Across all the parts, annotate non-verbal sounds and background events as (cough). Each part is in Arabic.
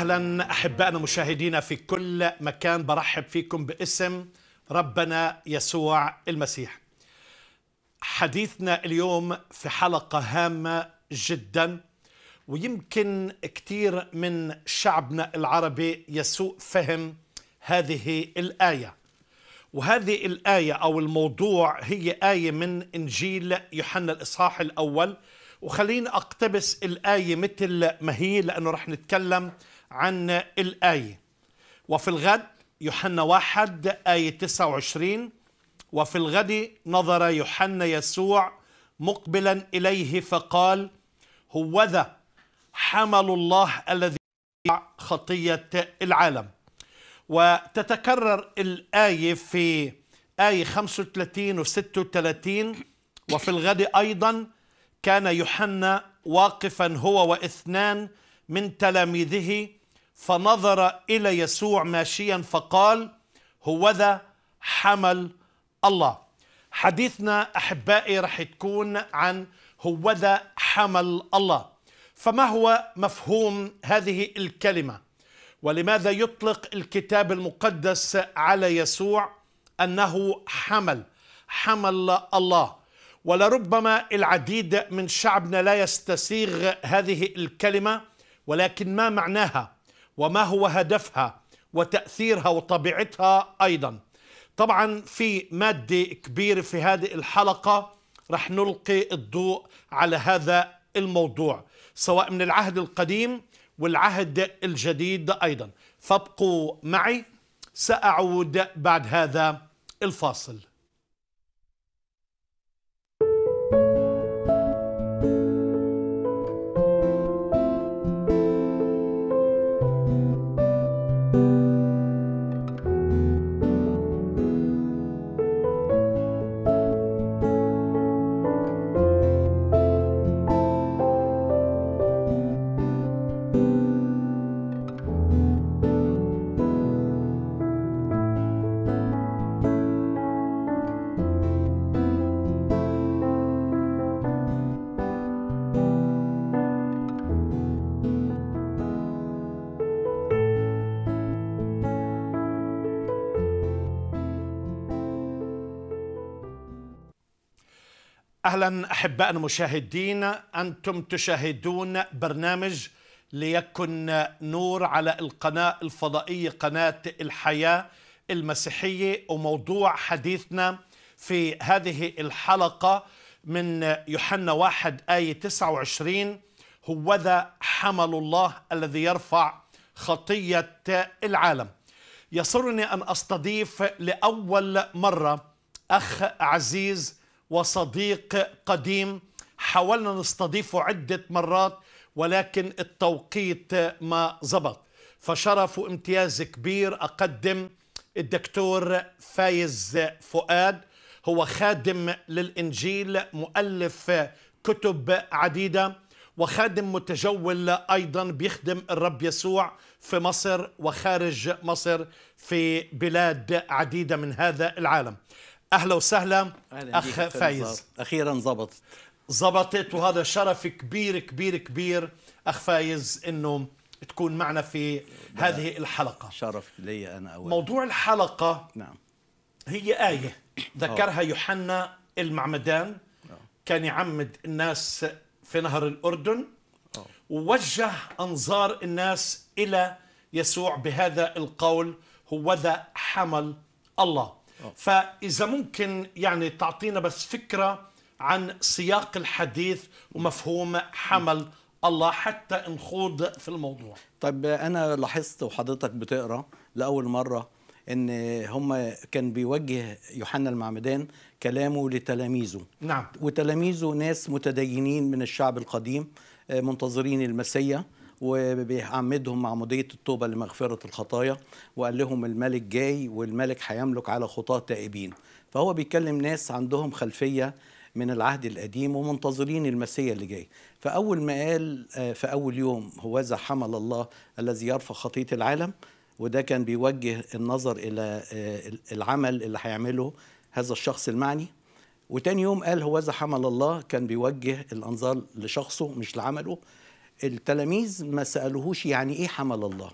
اهلا احبائنا مشاهدينا في كل مكان برحب فيكم باسم ربنا يسوع المسيح. حديثنا اليوم في حلقه هامه جدا ويمكن كثير من شعبنا العربي يسوء فهم هذه الايه. وهذه الايه او الموضوع هي ايه من انجيل يوحنا الاصحاح الاول وخليني اقتبس الايه مثل ما هي لانه رح نتكلم عن الآية وفي الغد يوحنا واحد آية 29 وفي الغد نظر يوحنا يسوع مقبلا إليه فقال هوذا حمل الله الذي خطية العالم وتتكرر الآية في آية 35 و 36 وفي الغد أيضا كان يوحنا واقفا هو واثنان من تلاميذه فنظر إلى يسوع ماشيا فقال هوذا حمل الله حديثنا أحبائي رح تكون عن هوذا حمل الله فما هو مفهوم هذه الكلمة ولماذا يطلق الكتاب المقدس على يسوع أنه حمل حمل الله ولربما العديد من شعبنا لا يستسيغ هذه الكلمة ولكن ما معناها وما هو هدفها وتأثيرها وطبيعتها أيضا طبعا في مادة كبيرة في هذه الحلقة رح نلقي الضوء على هذا الموضوع سواء من العهد القديم والعهد الجديد أيضا فابقوا معي سأعود بعد هذا الفاصل اهلا احباء المشاهدين انتم تشاهدون برنامج ليكن نور على القناه الفضائيه قناه الحياه المسيحيه وموضوع حديثنا في هذه الحلقه من يوحنا واحد ايه 29 هوذا حمل الله الذي يرفع خطيه العالم يسرني ان استضيف لاول مره اخ عزيز وصديق قديم حاولنا نستضيفه عدة مرات ولكن التوقيت ما زبط فشرف وامتياز كبير أقدم الدكتور فايز فؤاد هو خادم للإنجيل مؤلف كتب عديدة وخادم متجول أيضا بيخدم الرب يسوع في مصر وخارج مصر في بلاد عديدة من هذا العالم اهلا وسهلا اخ فايز اخيرا زبطت ظبطت وهذا شرف كبير كبير كبير اخ فايز انه تكون معنا في هذه الحلقه شرف لي انا اولا موضوع الحلقه نعم هي ايه ذكرها يوحنا المعمدان أوه. كان يعمد الناس في نهر الاردن أوه. ووجه انظار الناس الى يسوع بهذا القول هو ذا حمل الله فاذا ممكن يعني تعطينا بس فكره عن سياق الحديث ومفهوم حمل الله حتى نخوض في الموضوع طيب انا لاحظت وحضرتك بتقرا لاول مره ان هم كان بيوجه يوحنا المعمدان كلامه لتلاميذه نعم وتلاميذه ناس متدينين من الشعب القديم آه، منتظرين المسيح وبيعمدهم معمودية التوبة لمغفرة الخطايا وقال لهم الملك جاي والملك هيملك على خطاة تائبين فهو بيكلم ناس عندهم خلفية من العهد القديم ومنتظرين المسيا اللي جاي فأول ما قال آه، في أول يوم هوذا حمل الله الذي يرفع خطية العالم وده كان بيوجه النظر إلى آه، العمل اللي هيعمله هذا الشخص المعني وتاني يوم قال هوذا حمل الله كان بيوجه الأنظار لشخصه مش لعمله التلاميذ ما سالوهوش يعني ايه حمل الله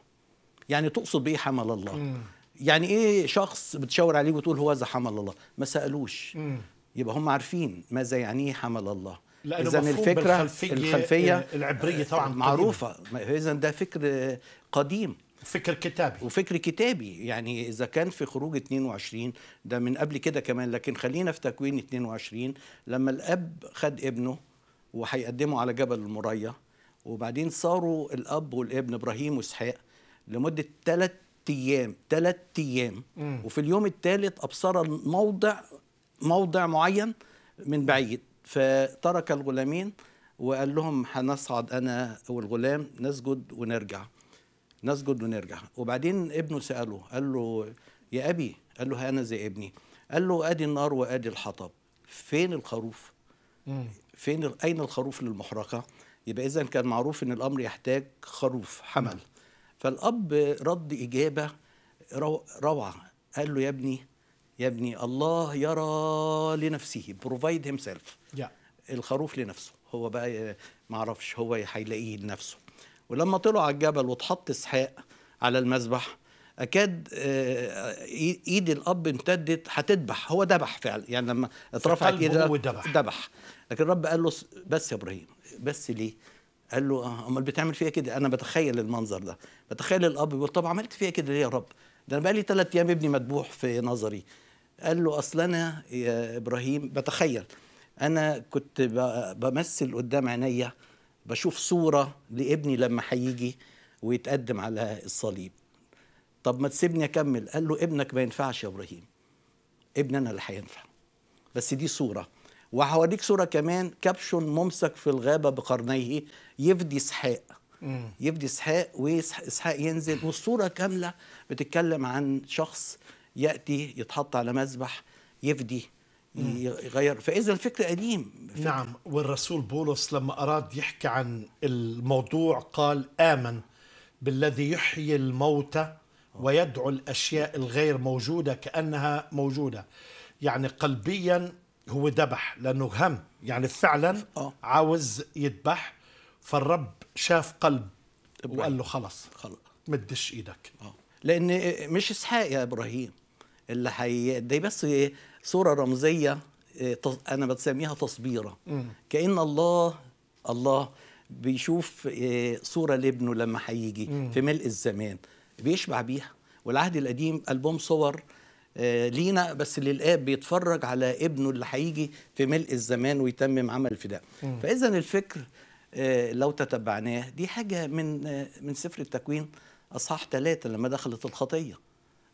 يعني تقصد بايه حمل الله مم. يعني ايه شخص بتشاور عليه وتقول هو ذا حمل الله ما سالوش مم. يبقى هم عارفين ماذا يعني إيه حمل الله اذا الفكره الخلفيه آه، العبريه آه، طبعا معروفه اذا ده فكر قديم فكر كتابي وفكر كتابي يعني اذا كان في خروج 22 ده من قبل كده كمان لكن خلينا في تكوين 22 لما الاب خد ابنه وهيقدمه على جبل المريه وبعدين صاروا الاب والابن ابراهيم واسحاق لمده ثلاث ايام ثلاث ايام وفي اليوم الثالث ابصر الموضع موضع معين من بعيد فترك الغلامين وقال لهم هنصعد انا والغلام نسجد ونرجع نسجد ونرجع وبعدين ابنه ساله قال له يا ابي قال له انا زي ابني قال له ادي النار وادي الحطب فين الخروف فين اين الخروف للمحرقه يبقى إذا كان معروف إن الأمر يحتاج خروف حمل فالأب رد إجابة روعة قال له يا ابني يا ابني الله يرى لنفسه بروفايد هيم سيلف الخروف لنفسه هو بقى ما اعرفش هو هيلاقيه لنفسه ولما طلعوا على الجبل واتحط اسحاق على المذبح اكاد آه، ايد الاب امتدت هتذبح هو ذبح فعلا يعني لما اترفعت ايده ذبح لكن الرب قال له بس يا ابراهيم بس ليه قال له اه امال بتعمل فيها كده انا بتخيل المنظر ده بتخيل الاب بيقول طب عملت فيها كده ليه يا رب ده انا بقالي ثلاث ايام ابني مذبوح في نظري قال له اصل انا يا ابراهيم بتخيل انا كنت بمثل قدام عينيا بشوف صوره لابني لما هيجي ويتقدم على الصليب طب ما تسيبني اكمل قال له ابنك ما ينفعش يا ابراهيم ابني انا اللي هينفع بس دي صوره وهوريك صوره كمان كابشن ممسك في الغابه بقرنيه يفدي اسحاق يفدي اسحاق واسحاق ينزل والصوره كامله بتتكلم عن شخص ياتي يتحط على مذبح يفدي يغير فاذا الفكر قديم فكر. نعم والرسول بولس لما اراد يحكي عن الموضوع قال امن بالذي يحيي الموتى آه. ويدعو الاشياء الغير موجوده كانها موجوده يعني قلبيا هو ذبح لانه هم يعني فعلا آه. عاوز يذبح فالرب شاف قلب إبراهيم. وقال له خلص خلص مدش ايدك آه. لان مش اسحاق يا ابراهيم اللي هي دي بس صوره رمزيه آه، انا بسميها تصبيره كان الله الله بيشوف آه، صوره لابنه لما هيجي في ملء الزمان بيشبع بيها والعهد القديم البوم صور آه، لينا بس اللي الاب بيتفرج على ابنه اللي هيجي في ملء الزمان ويتمم عمل الفداء فاذا الفكر آه، لو تتبعناه دي حاجه من آه، من سفر التكوين اصحاح ثلاثة لما دخلت الخطيه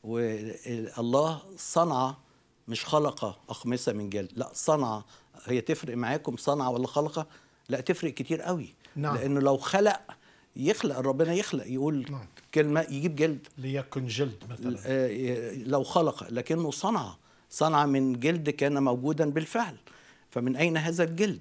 والله صنع مش خلق اخمسه من جلد لا صنع هي تفرق معاكم صنع ولا خلقه لا تفرق كتير قوي نعم. لانه لو خلق يخلق ربنا يخلق يقول نعم. كلمه يجيب جلد ليكن جلد مثلا آه، لو خلق لكنه صنع صنع من جلد كان موجودا بالفعل فمن اين هذا الجلد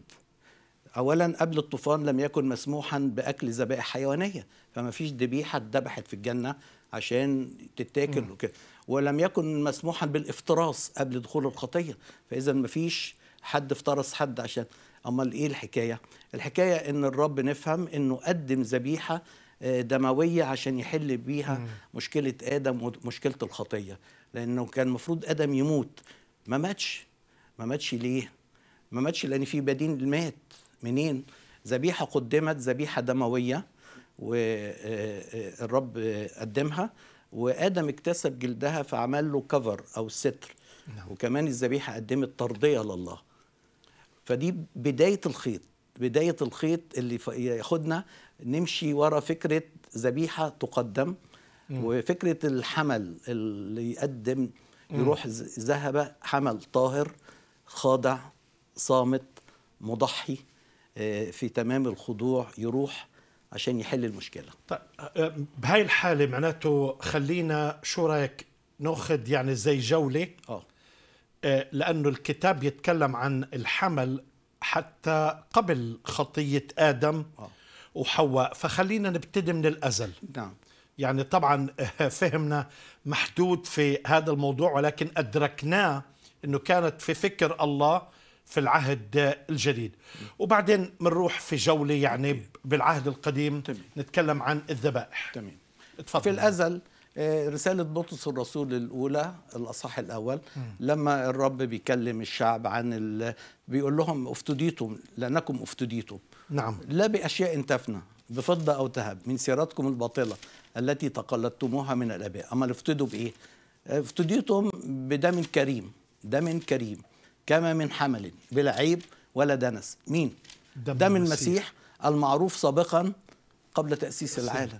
اولا قبل الطوفان لم يكن مسموحا باكل ذبائح حيوانيه فما فيش ذبيحه اتذبحت في الجنه عشان تتاكل وكده ولم يكن مسموحا بالافتراس قبل دخول الخطيه فاذا ما فيش حد افترس حد عشان امال ايه الحكايه الحكايه ان الرب نفهم انه قدم ذبيحه آه، دمويه عشان يحل بيها مشكله ادم ومشكله الخطيه لانه كان المفروض ادم يموت ما ماتش ما ماتش ليه ما ماتش لان في بديل مات منين ذبيحه قدمت ذبيحه دمويه والرب آه، آه، قدمها وادم اكتسب جلدها فعمل له كفر او ستر نعم. وكمان الذبيحه قدمت ترضيه لله فدي بداية الخيط بداية الخيط اللي ياخدنا نمشي ورا فكرة ذبيحة تقدم وفكرة الحمل اللي يقدم يروح ذهب حمل طاهر خاضع صامت مضحي آه، في تمام الخضوع يروح عشان يحل المشكلة طيب آه، بهاي الحالة معناته خلينا شو رأيك ناخذ يعني زي جولة اه آه، لأنه الكتاب يتكلم عن الحمل حتى قبل خطية آدم آه. وحواء فخلينا نبتدي من الأزل نعم يعني طبعا آه، فهمنا محدود في هذا الموضوع ولكن أدركناه أنه كانت في فكر الله في العهد الجديد وبعدين بنروح في جولة يعني بالعهد القديم تمام. نتكلم عن الذبائح تمام. اتفضل. في الأزل آه، رسالة بطرس الرسول الأولى الأصح الأول لما الرب بيكلم الشعب عن ال... بيقول لهم افتديتم لأنكم افتديتم نعم لا بأشياء تفنى بفضة أو ذهب من سيراتكم الباطلة التي تقلدتموها من الآباء أما افتدوا بإيه؟ افتديتم بدم كريم دم كريم كما من حمل بلا عيب ولا دنس مين؟ دم, دم المسيح المعروف سابقا قبل تأسيس العالم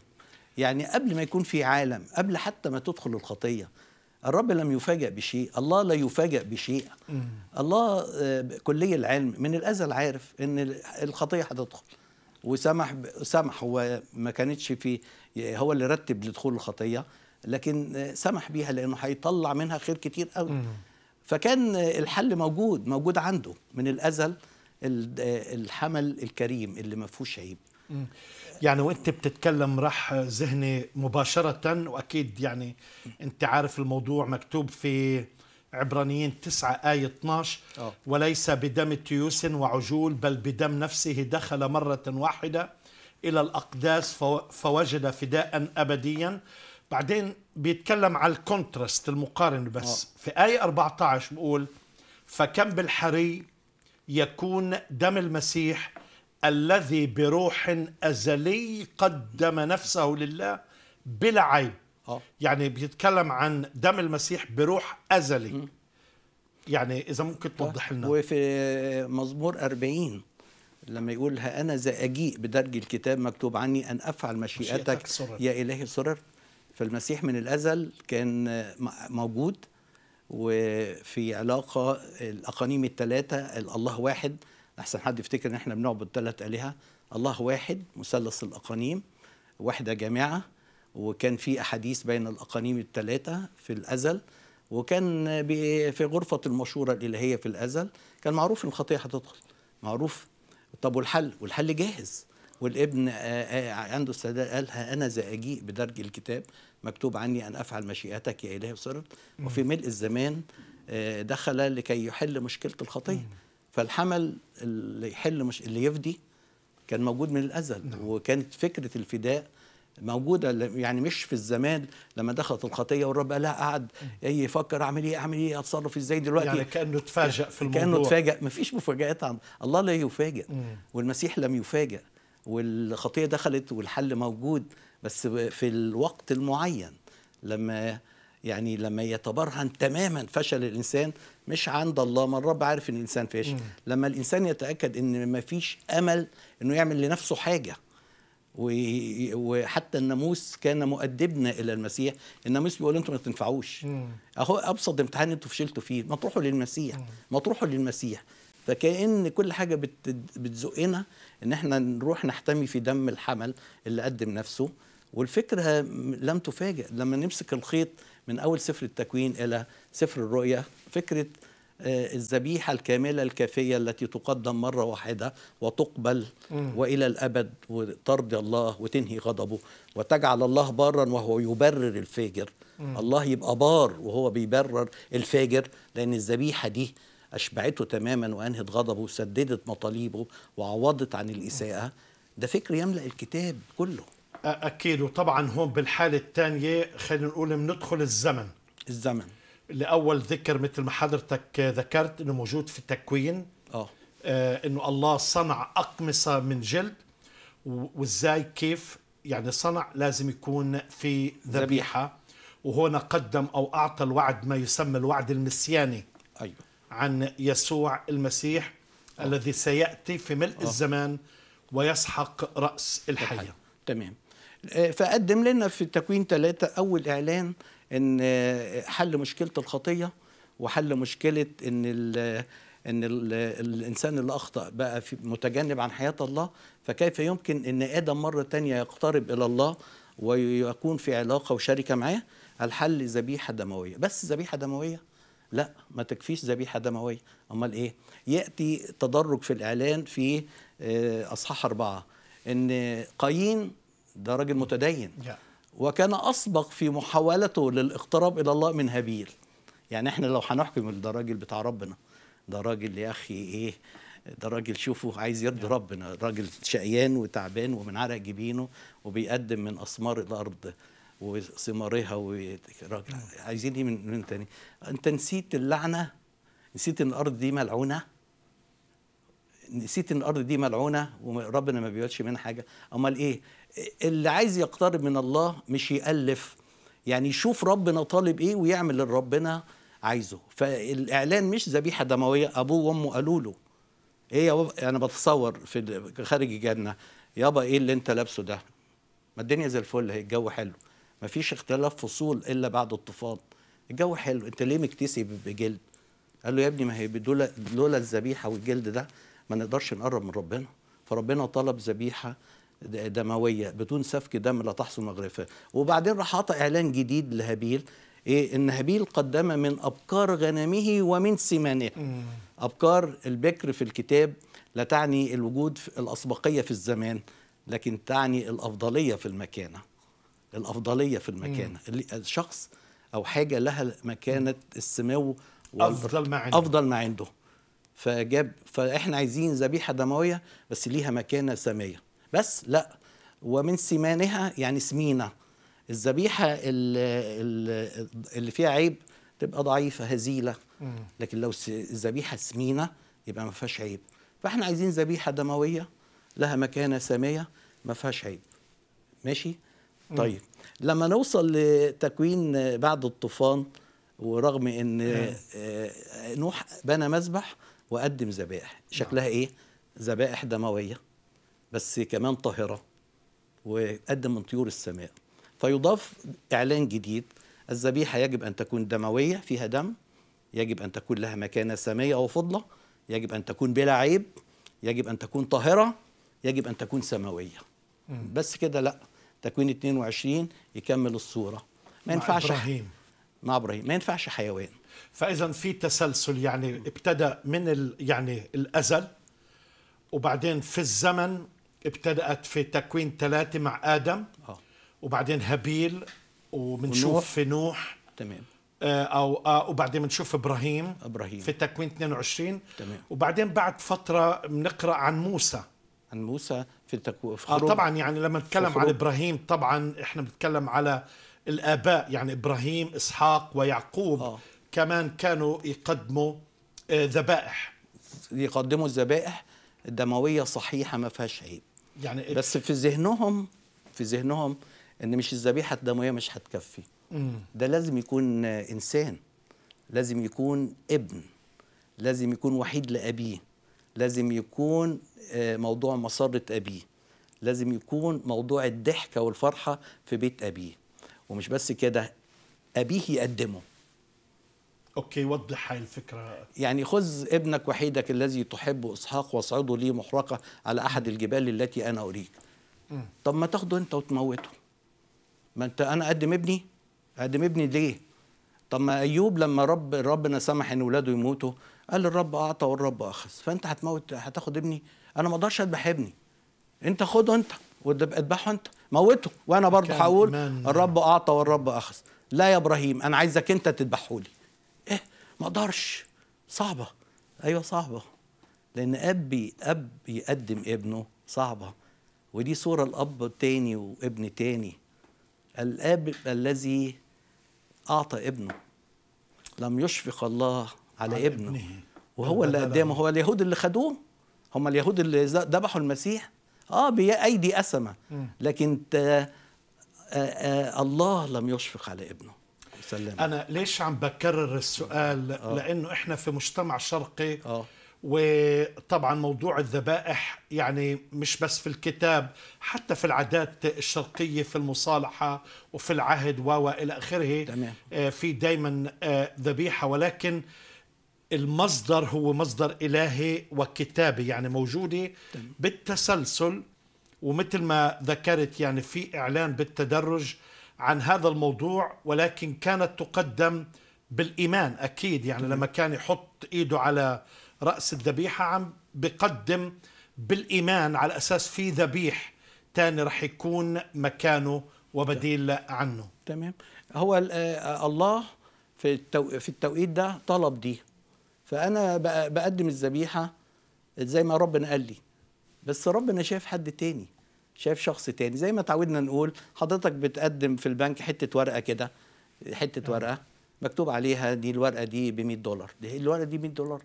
يعني قبل ما يكون في عالم قبل حتى ما تدخل الخطيه الرب لم يفاجأ بشيء الله لا يفاجأ بشيء الله آه، كلي العلم من الازل عارف ان الخطيه هتدخل وسمح سمح هو ما كانتش في هو اللي رتب لدخول الخطيه لكن آه، سمح بيها لانه هيطلع منها خير كتير قوي فكان آه، الحل موجود موجود عنده من الازل الحمل الكريم اللي ما فيهوش عيب يعني وانت بتتكلم راح ذهني مباشرة واكيد يعني انت عارف الموضوع مكتوب في عبرانيين 9 آية 12 أوه. وليس بدم تيوس وعجول بل بدم نفسه دخل مرة واحدة إلى الأقداس فوجد فداء أبديا بعدين بيتكلم على الكونترست المقارنة بس أوه. في آية 14 بقول فكم بالحري يكون دم المسيح الذي بروح أزلي قدم نفسه لله بلا عيب آه. يعني بيتكلم عن دم المسيح بروح أزلي يعني إذا ممكن توضح لنا وفي مزمور 40 لما يقول ها أنا ذا أجيء بدرج الكتاب مكتوب عني أن أفعل مشيئتك, مشيئتك يا إلهي سرر فالمسيح من الأزل كان موجود وفي علاقة الأقانيم الثلاثة الله واحد احسن حد يفتكر ان احنا بنعبد ثلاث الهه الله واحد مثلث الاقانيم وحده جامعه وكان في احاديث بين الاقانيم الثلاثه في الازل وكان في غرفه المشوره الالهيه في الازل كان معروف ان الخطيه هتدخل معروف طب والحل والحل جاهز والابن عنده استعداد قال ها انا ذا اجيء بدرج الكتاب مكتوب عني ان افعل مشيئتك يا الهي صرت وفي ملء الزمان دخل لكي يحل مشكله الخطيه فالحمل اللي يحل مش اللي يفدي كان موجود من الازل نعم. وكانت فكره الفداء موجوده يعني مش في الزمان لما دخلت الخطيه والرب لا قعد إيه، يفكر اعمل ايه اعمل ايه اتصرف ازاي دلوقتي يعني كانه تفاجأ في الموضوع كانه تفاجأ مفيش مفاجات الله لا يفاجئ والمسيح لم يفاجئ والخطيه دخلت والحل موجود بس في الوقت المعين لما يعني لما يتبرهن تماما فشل الانسان مش عند الله ما الرب عارف ان الانسان فاشل لما الانسان يتاكد ان ما فيش امل انه يعمل لنفسه حاجه وحتى الناموس كان مؤدبنا الى المسيح الناموس بيقول انتوا ما تنفعوش اهو ابسط امتحان انتوا فشلتوا فيه ما تروحوا للمسيح ما تروحوا للمسيح فكأن كل حاجة بتزقنا إن إحنا نروح نحتمي في دم الحمل اللي قدم نفسه والفكرة لم تفاجئ لما نمسك الخيط من أول سفر التكوين إلى سفر الرؤيا فكرة آه، الذبيحة الكاملة الكافية التي تقدم مرة واحدة وتقبل وإلى الأبد وترضي الله وتنهي غضبه وتجعل الله بارا وهو يبرر الفاجر الله يبقى بار وهو بيبرر الفاجر لأن الذبيحة دي أشبعته تماما وأنهت غضبه وسددت مطالبه وعوضت عن الإساءة ده فكر يملأ الكتاب كله أكيد وطبعا هون بالحالة الثانية خلينا نقول بندخل الزمن الزمن لاول ذكر مثل ما حضرتك ذكرت انه موجود في التكوين اه, آه، انه الله صنع اقمصه من جلد وازاي كيف يعني صنع لازم يكون في ذبيحه وهنا قدم او اعطى الوعد ما يسمى الوعد المسياني ايوه عن يسوع المسيح أوه. الذي سياتي في ملء أوه. الزمان ويسحق راس الحيه تمام آه، فقدم لنا في تكوين ثلاثة أول إعلان ان حل مشكله الخطيه وحل مشكله ان الـ ان الـ الانسان اللي اخطا بقى في متجنب عن حياه الله فكيف يمكن ان ادم مره ثانيه يقترب الى الله ويكون في علاقه وشركه معاه الحل ذبيحه دمويه بس ذبيحه دمويه لا ما تكفيش ذبيحه دمويه امال ايه ياتي تدرج في الاعلان في آه، اصحاح اربعه ان قايين ده راجل متدين yeah. وكان أسبق في محاولته للاقتراب إلى الله من هابيل يعني احنا لو هنحكم ده راجل بتاع ربنا ده راجل يا أخي إيه ده راجل شوفه عايز يرضي ربنا راجل شقيان وتعبان ومن عرق جبينه وبيقدم من أثمار الأرض وثمارها وراجل عايزين ايه من, من تاني انت نسيت اللعنه نسيت ان الارض دي ملعونه نسيت ان الارض دي ملعونه وربنا ما بيقولش منها حاجه امال ايه اللي عايز يقترب من الله مش يالف يعني يشوف ربنا طالب ايه ويعمل اللي ربنا عايزه فالاعلان مش ذبيحه دمويه ابوه وامه قالوا له ايه يا بابا انا بتصور في خارج الجنه يابا ايه اللي انت لابسه ده ما الدنيا زي الفل هي الجو حلو ما فيش اختلاف فصول الا بعد الطوفان الجو حلو انت ليه مكتسي بجلد قال له يا ابني ما هي لولا الذبيحه والجلد ده ما نقدرش نقرب من ربنا فربنا طلب ذبيحه دمويه بدون سفك دم لا تحصل مغرفه وبعدين راح اعطى اعلان جديد لهابيل ايه ان هابيل قدم من ابكار غنمه ومن سمانه ابكار البكر في الكتاب لا تعني الوجود في الاسبقيه في الزمان لكن تعني الافضليه في المكانه الافضليه في المكانه الشخص او حاجه لها مكانه السماو افضل ما عنده افضل ما عنده فجاب فاحنا عايزين ذبيحه دمويه بس ليها مكانه ساميه بس لا ومن سمانها يعني سمينه الذبيحه اللي, اللي فيها عيب تبقى ضعيفه هزيله لكن لو الذبيحه سمينه يبقى ما فيهاش عيب فاحنا عايزين ذبيحه دمويه لها مكانه ساميه ما فيهاش عيب ماشي طيب لما نوصل لتكوين بعد الطوفان ورغم ان آه، نوح بنى مذبح وقدم ذبائح نعم. شكلها ايه ذبائح دمويه بس كمان طاهره وقدم من طيور السماء فيضاف اعلان جديد الذبيحه يجب ان تكون دمويه فيها دم يجب ان تكون لها مكانه ساميه او فضله يجب ان تكون بلا عيب يجب ان تكون طاهره يجب ان تكون سماويه بس كده لا تكوين 22 يكمل الصوره ما ينفعش مع ابراهيم مع ابراهيم ما ينفعش حيوان فاذا في تسلسل يعني ابتدا من ال يعني الازل وبعدين في الزمن ابتدات في تكوين ثلاثه مع ادم آه. وبعدين هابيل وبنشوف في نوح تمام آه، او آه وبعدين بنشوف ابراهيم ابراهيم في تكوين 22 تمام وبعدين بعد فتره بنقرا عن موسى عن موسى في آه، خروج. آه طبعا يعني لما نتكلم عن ابراهيم طبعا احنا بنتكلم على الاباء يعني ابراهيم اسحاق ويعقوب آه. كمان كانوا يقدموا آه، ذبائح يقدموا الذبائح دمويه صحيحه ما فيهاش عيب يعني إيه؟ بس في ذهنهم في ذهنهم ان مش الذبيحه الدمويه مش هتكفي ده لازم يكون انسان لازم يكون ابن لازم يكون وحيد لابيه لازم يكون آه، موضوع مسره ابيه لازم يكون موضوع الضحكه والفرحه في بيت ابيه ومش بس كده ابيه يقدمه اوكي وضح هاي الفكره يعني خذ ابنك وحيدك الذي تحب اسحاق واصعده لي محرقه على احد الجبال التي انا اريك طب ما تاخده انت وتموته ما انت انا اقدم ابني اقدم ابني ليه طب ما ايوب لما رب ربنا سمح ان ولاده يموتوا قال الرب اعطى والرب اخذ فانت هتموت هتاخد ابني انا ما اقدرش اذبح ابني انت خده انت واذبحه انت موته وانا برضه هقول الرب اعطى والرب اخذ لا يا ابراهيم انا عايزك انت تذبحه لي ما اقدرش صعبه ايوه صعبه لان اب اب يقدم ابنه صعبه ودي صوره الاب تاني وابن تاني الاب الذي اعطى ابنه لم يشفق الله على, على ابنه, ابنه. وهو اللي قدامه هو اليهود اللي خدوه هم اليهود اللي ذبحوا المسيح اه بايدي اسمه لكن آآ آآ الله لم يشفق على ابنه سلم. انا ليش عم بكرر السؤال أوه. لانه احنا في مجتمع شرقي أوه. وطبعا موضوع الذبائح يعني مش بس في الكتاب حتى في العادات الشرقية في المصالحة وفي العهد و إلى آخره تمام. آه، في دايما آه، ذبيحة ولكن المصدر هو مصدر إلهي وكتابي يعني موجودة بالتسلسل ومثل ما ذكرت يعني في إعلان بالتدرج عن هذا الموضوع ولكن كانت تقدم بالإيمان أكيد يعني لما كان يحط إيده على رأس الذبيحة عم بقدم بالإيمان على أساس في ذبيح تاني رح يكون مكانه وبديل عنه تمام هو آه، الله في التو... في التوقيت ده طلب دي فانا بقدم الذبيحه زي ما ربنا قال لي بس ربنا شايف حد تاني شايف شخص تاني زي ما تعودنا نقول حضرتك بتقدم في البنك حته ورقه كده حته آه. ورقه مكتوب عليها دي الورقه دي ب 100 دولار دي الورقه دي 100 دولار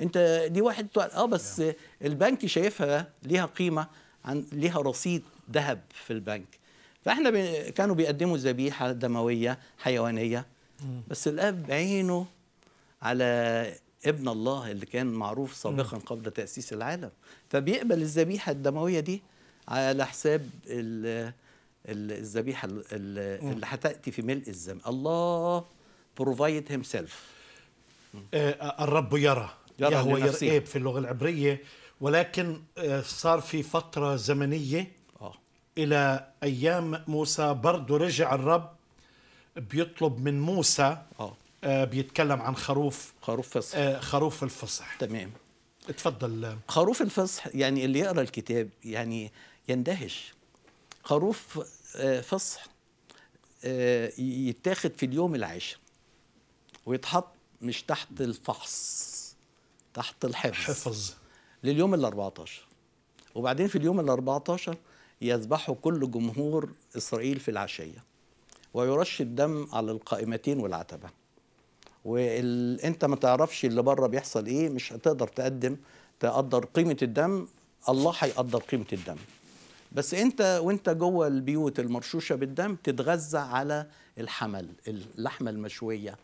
انت دي واحد اه بس آه. البنك شايفها ليها قيمه عن ليها رصيد ذهب في البنك فاحنا بي كانوا بيقدموا ذبيحه دمويه حيوانيه بس الاب عينه على ابن الله اللي كان معروف سابقا قبل تاسيس العالم فبيقبل الذبيحه الدمويه دي على حساب الذبيحه اللي هتاتي في ملء الزمان الله بروفايد هيم سيلف الرب يرى يرى هو يرقيب إيه، في اللغه العبريه ولكن آه، صار في فتره زمنيه آه. الى ايام موسى برضه رجع الرب بيطلب من موسى آه. آه بيتكلم عن خروف خروف فصح آه خروف الفصح تمام اتفضل خروف الفصح يعني اللي يقرا الكتاب يعني يندهش خروف آه، فصح آه، يتاخد في اليوم العاشر ويتحط مش تحت الفحص تحت الحفظ حفظ لليوم ال 14 وبعدين في اليوم ال 14 يذبحوا كل جمهور اسرائيل في العشيه ويرش الدم على القائمتين والعتبه وانت ما تعرفش اللي بره بيحصل ايه مش هتقدر تقدم تقدر قيمه الدم الله هيقدر قيمه الدم بس انت وانت جوه البيوت المرشوشه بالدم تتغذى على الحمل اللحمه المشويه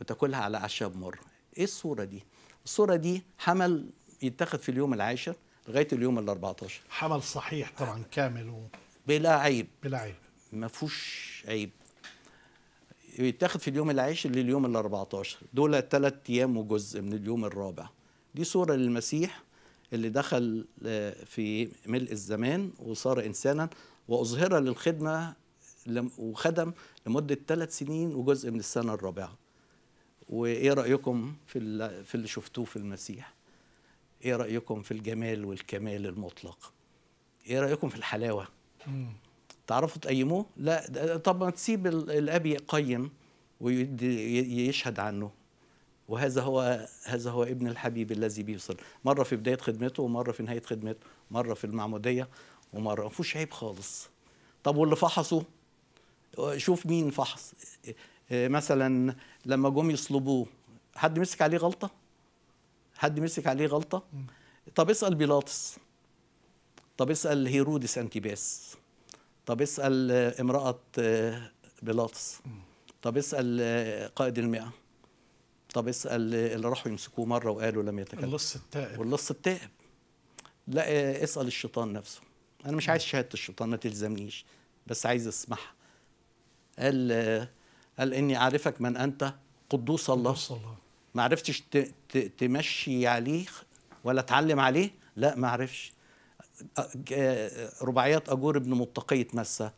وتاكلها على اعشاب مر ايه الصوره دي الصوره دي حمل يتاخد في اليوم العاشر لغايه اليوم ال 14 حمل صحيح طبعا كامل و... بلا عيب بلا عيب ما فيهوش عيب يتاخد في اليوم العاشر لليوم ال 14 دول ثلاث ايام وجزء من اليوم الرابع دي صوره للمسيح اللي دخل آه، في ملء الزمان وصار إنسانا وأظهر للخدمة وخدم لمدة ثلاث سنين وجزء من السنة الرابعة وإيه رأيكم في, في اللي شفتوه في المسيح إيه رأيكم في الجمال والكمال المطلق إيه رأيكم في الحلاوة تعرفوا تقيموه لا طب ما تسيب الأب يقيم ويشهد عنه وهذا هو هذا هو ابن الحبيب الذي بيوصل مره في بدايه خدمته ومره في نهايه خدمته مره في المعموديه ومره ما فيهوش عيب خالص طب واللي فحصه شوف مين فحص مثلا لما جم يصلبوه حد مسك عليه غلطه حد مسك عليه غلطه طب اسال بيلاطس طب اسال هيرودس انتيباس طب اسال امراه بيلاطس طب اسال قائد المئه طب اسال اللي راحوا يمسكوه مره وقالوا لم يتكلم اللص التائب واللص التائب لا اسال الشيطان نفسه انا مش عايز شهاده الشيطان ما تلزمنيش بس عايز اسمعها قال قال اني اعرفك من انت قدوس الله قدوس الله ما عرفتش تمشي عليه ولا تعلم عليه لا ما عرفش رباعيات اجور ابن متقي اتمسى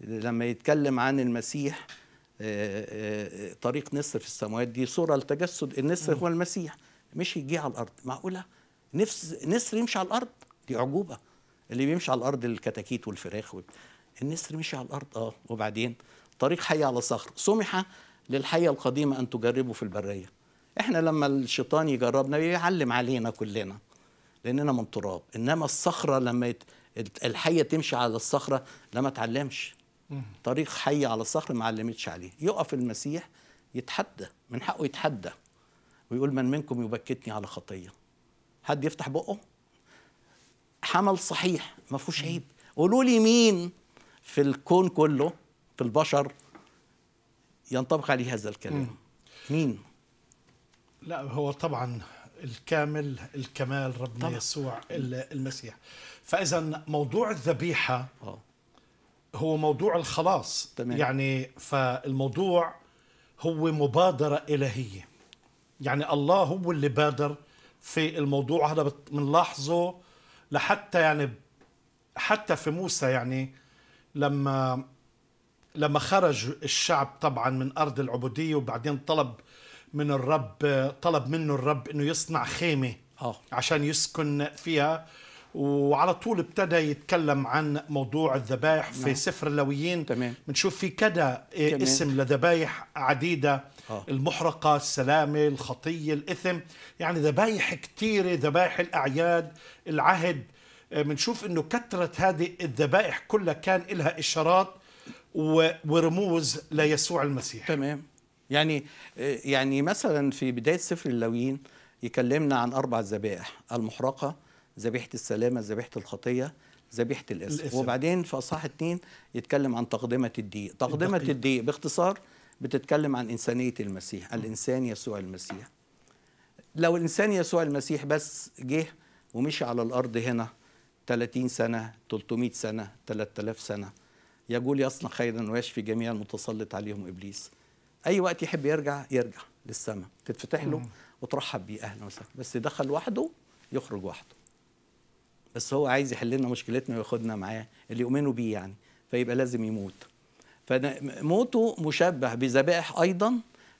لما يتكلم عن المسيح آه، آه، آه، طريق نسر في السماوات دي صورة لتجسد النسر نعم. هو المسيح مشي جه على الأرض معقولة نفس نسر يمشي على الأرض دي عجوبة اللي بيمشي على الأرض الكتاكيت والفراخ وال... النسر مشي على الأرض آه وبعدين طريق حي على صخر سمح للحية القديمة أن تجربه في البرية احنا لما الشيطان يجربنا بيعلم علينا كلنا لأننا من تراب إنما الصخرة لما يت... الحية تمشي على الصخرة لما ما تعلمش طريق حي على الصخر ما علمتش عليه يقف المسيح يتحدى من حقه يتحدى ويقول من منكم يبكتني على خطيه حد يفتح بقه حمل صحيح ما فيهوش عيب قولوا لي مين في الكون كله في البشر ينطبق عليه هذا الكلام م. مين لا هو طبعا الكامل الكمال ربنا طبعا. يسوع المسيح فاذا موضوع الذبيحه آه. هو موضوع الخلاص تمام. يعني فالموضوع هو مبادرة إلهية يعني الله هو اللي بادر في الموضوع هذا بنلاحظه لحتى يعني حتى في موسى يعني لما لما خرج الشعب طبعا من أرض العبودية وبعدين طلب من الرب طلب منه الرب انه يصنع خيمه أوه. عشان يسكن فيها وعلى طول ابتدى يتكلم عن موضوع الذبائح في نعم. سفر اللاويين بنشوف في كذا إيه، اسم لذبائح عديده آه. المحرقه السلامه الخطيه الاثم يعني ذبائح كثيره ذبائح الاعياد العهد آه، بنشوف انه كثره هذه الذبائح كلها كان لها اشارات ورموز ليسوع المسيح تمام يعني آه، يعني مثلا في بدايه سفر اللاويين يكلمنا عن اربع ذبائح المحرقه ذبيحه السلامه ذبيحه الخطيه ذبيحه الاسم وبعدين في اصحاح اثنين يتكلم عن تقدمه الضيق تقدمه الضيق باختصار بتتكلم عن انسانيه المسيح الانسان يسوع المسيح لو الانسان يسوع المسيح بس جه ومشي على الارض هنا 30 سنه 300 سنه 3000 سنه يقول يصنع خيرا ويشفي جميع المتسلط عليهم ابليس اي وقت يحب يرجع يرجع للسماء تتفتح له وترحب بيه اهلا وسهلا بس دخل وحده يخرج وحده بس هو عايز يحل لنا مشكلتنا وياخدنا معاه اللي يؤمنوا بيه يعني فيبقى لازم يموت فموته مشبه بذبائح ايضا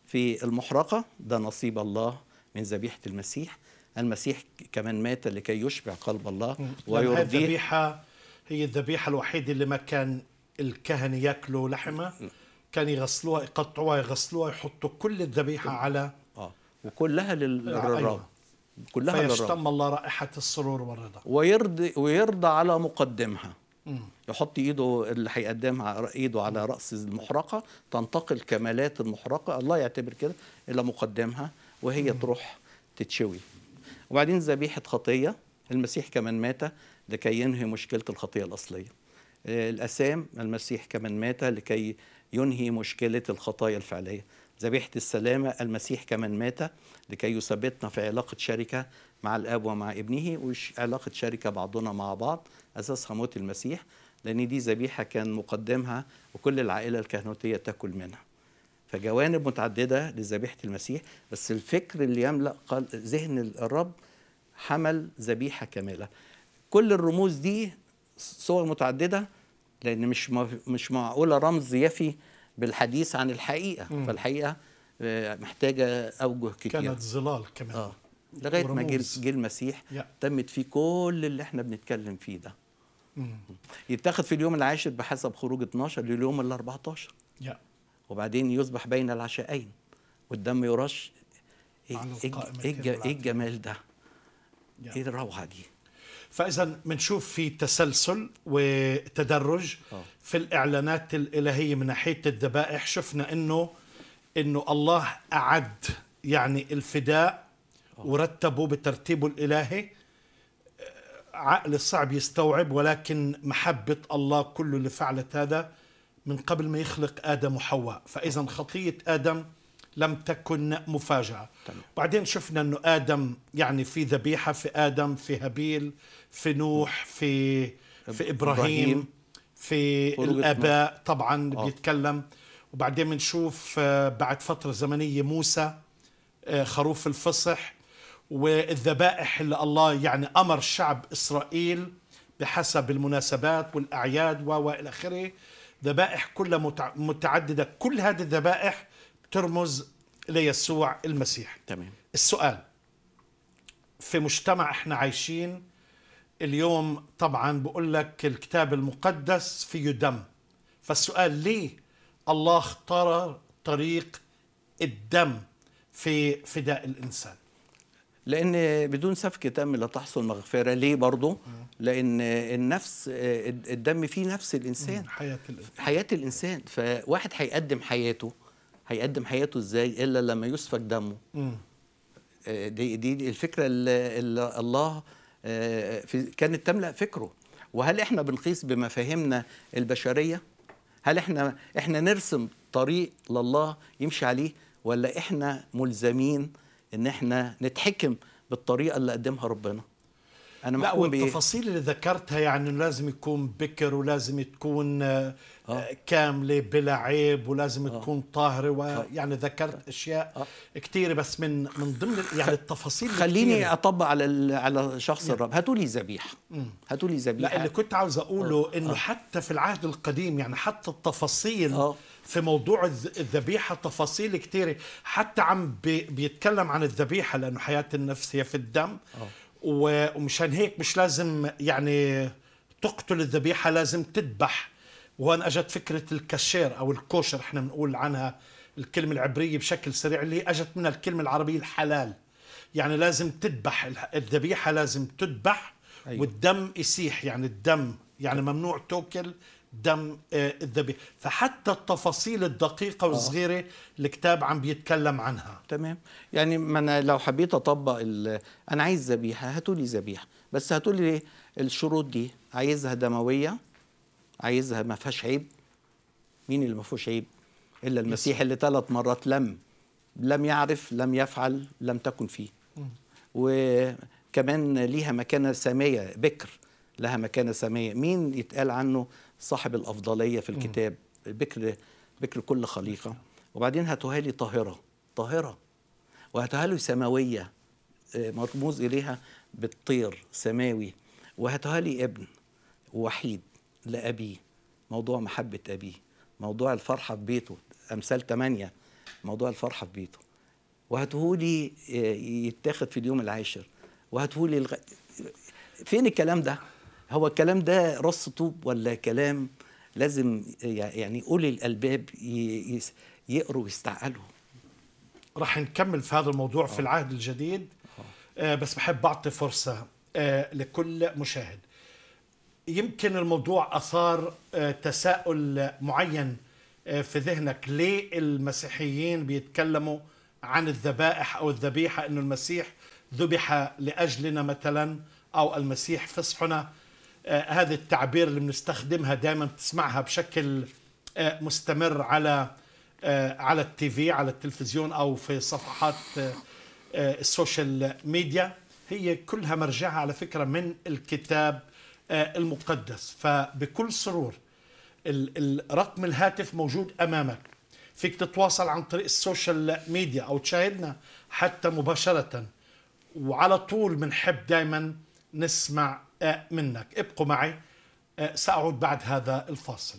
في المحرقه ده نصيب الله من ذبيحه المسيح المسيح كمان مات لكي يشبع قلب الله ويرضيه الذبيحه هي الذبيحه الوحيده اللي ما كان الكهنه ياكلوا لحمها كان يغسلوها يقطعوها يغسلوها يحطوا كل الذبيحه على اه وكلها آه، للرب أيوة. كلها فيشتم الله رائحة السرور والرضا ويرضي ويرضى على مقدمها مم. يحط ايده اللي هيقدمها ايده على راس المحرقه تنتقل كمالات المحرقه الله يعتبر كده الى مقدمها وهي مم. تروح تتشوي وبعدين ذبيحه خطيه المسيح كمان مات لكي ينهي مشكله الخطيه الاصليه آه، الاسام المسيح كمان مات لكي ينهي مشكله الخطايا الفعليه ذبيحة السلامة المسيح كمن مات لكي يثبتنا في علاقة شركة مع الآب ومع ابنه وعلاقة شركة بعضنا مع بعض أساسها موت المسيح لأن دي ذبيحة كان مقدمها وكل العائلة الكهنوتية تأكل منها فجوانب متعددة لذبيحة المسيح بس الفكر اللي يملأ ذهن الرب حمل ذبيحة كاملة كل الرموز دي صور متعددة لأن مش مش معقولة رمز يفي بالحديث عن الحقيقه مم. فالحقيقه آه، محتاجه اوجه كتير كانت ظلال كمان آه. لغايه ما جه المسيح yeah. تمت فيه كل اللي احنا بنتكلم فيه ده يتخذ في اليوم العاشر بحسب خروج 12 لليوم ال 14 yeah. وبعدين يصبح بين العشاءين والدم يرش ايه, إيه،, إيه, إيه الجمال ده yeah. ايه الروعه دي فاذا بنشوف في تسلسل وتدرج آه. في الاعلانات الالهيه من ناحيه الذبائح شفنا انه انه الله اعد يعني الفداء آه. ورتبه بترتيبه الالهي عقل صعب يستوعب ولكن محبه الله كله اللي فعلت هذا من قبل ما يخلق ادم وحواء فاذا آه. خطيه ادم لم تكن مفاجأة تمام. بعدين شفنا أنه آدم يعني في ذبيحة في آدم في هابيل في نوح في في ابراهيم في الاباء طبعا آه. بيتكلم وبعدين بنشوف آه، بعد فتره زمنيه موسى آه، خروف الفصح والذبائح اللي الله يعني امر شعب اسرائيل بحسب المناسبات والاعياد والى اخره ذبائح كلها متعدده كل هذه الذبائح ترمز ليسوع المسيح تمام السؤال في مجتمع احنا عايشين اليوم طبعا بقول لك الكتاب المقدس فيه دم فالسؤال ليه الله اختار طريق الدم في فداء الانسان لان بدون سفك دم لا تحصل مغفره ليه برضه لان النفس الدم فيه نفس الانسان حياه الانسان حياه الانسان فواحد هيقدم حياته هيقدم حياته ازاي الا لما يسفك دمه آه، دي دي الفكره اللي الله آه، في كانت تملا فكره وهل احنا بنقيس بمفاهيمنا البشريه هل احنا احنا نرسم طريق لله يمشي عليه ولا احنا ملزمين ان احنا نتحكم بالطريقه اللي قدمها ربنا انا لا والتفاصيل اللي ذكرتها يعني لازم يكون بكر ولازم تكون آه،, آه. كامله بلا عيب ولازم آه. تكون طاهره ويعني ذكرت اشياء آه. كثيره بس من من ضمن يعني التفاصيل خليني اطبق على على شخص نعم. الرب هاتوا لي ذبيحه هاتوا لي ذبيحه لا اللي كنت عاوز اقوله آه. انه آه. حتى في العهد القديم يعني حتى التفاصيل آه. في موضوع الذبيحة تفاصيل كثيرة حتى عم بيتكلم عن الذبيحة لأنه حياة النفس هي في الدم أوه. ومشان هيك مش لازم يعني تقتل الذبيحة لازم تذبح وهون اجت فكرة الكشير او الكوشر احنا بنقول عنها الكلمة العبرية بشكل سريع اللي اجت منها الكلمة العربية الحلال يعني لازم تذبح الذبيحة لازم تذبح أيوة. والدم يسيح يعني الدم يعني ممنوع توكل دم آه، الذبيحه فحتى التفاصيل الدقيقه آه. والصغيره الكتاب عم بيتكلم عنها تمام يعني ما انا لو حبيت اطبق انا عايز ذبيحه هاتوا لي ذبيحه بس هاتوا لي الشروط دي عايزها دمويه عايزها ما فيهاش عيب مين اللي ما فيهوش عيب الا المسيح اللي ثلاث مرات لم لم يعرف لم يفعل لم تكن فيه وكمان ليها مكانه ساميه بكر لها مكانه ساميه مين يتقال عنه صاحب الأفضلية في الكتاب بكر بكر كل خليقة وبعدين هاتوها لي طاهرة طاهرة وهاتوها لي سماوية آه، مرموز إليها بالطير سماوي وهاتوها لي ابن وحيد لأبيه موضوع محبة أبيه موضوع الفرحة في بيته أمثال ثمانية موضوع الفرحة في بيته وهاتهولي آه، يتاخد في اليوم العاشر وهاتهولي الغ... فين الكلام ده؟ هو الكلام ده رص طوب ولا كلام لازم يعني اولي الالباب يقروا ويستعقلوا راح نكمل في هذا الموضوع أوه. في آه. العهد الجديد آه. آه بس بحب اعطي فرصه آه لكل مشاهد يمكن الموضوع اثار آه تساؤل معين آه في ذهنك ليه المسيحيين بيتكلموا عن الذبائح او الذبيحه انه المسيح ذبح لاجلنا مثلا او المسيح فصحنا آه، هذا التعبير اللي بنستخدمها دائما بتسمعها بشكل آه، مستمر على آه، على التي في على التلفزيون او في صفحات السوشيال ميديا هي كلها مرجعها على فكره من الكتاب المقدس فبكل سرور رقم الهاتف موجود امامك فيك تتواصل عن طريق السوشيال ميديا او تشاهدنا حتى مباشره وعلى طول بنحب دائما نسمع منك ابقوا معي سأعود بعد هذا الفاصل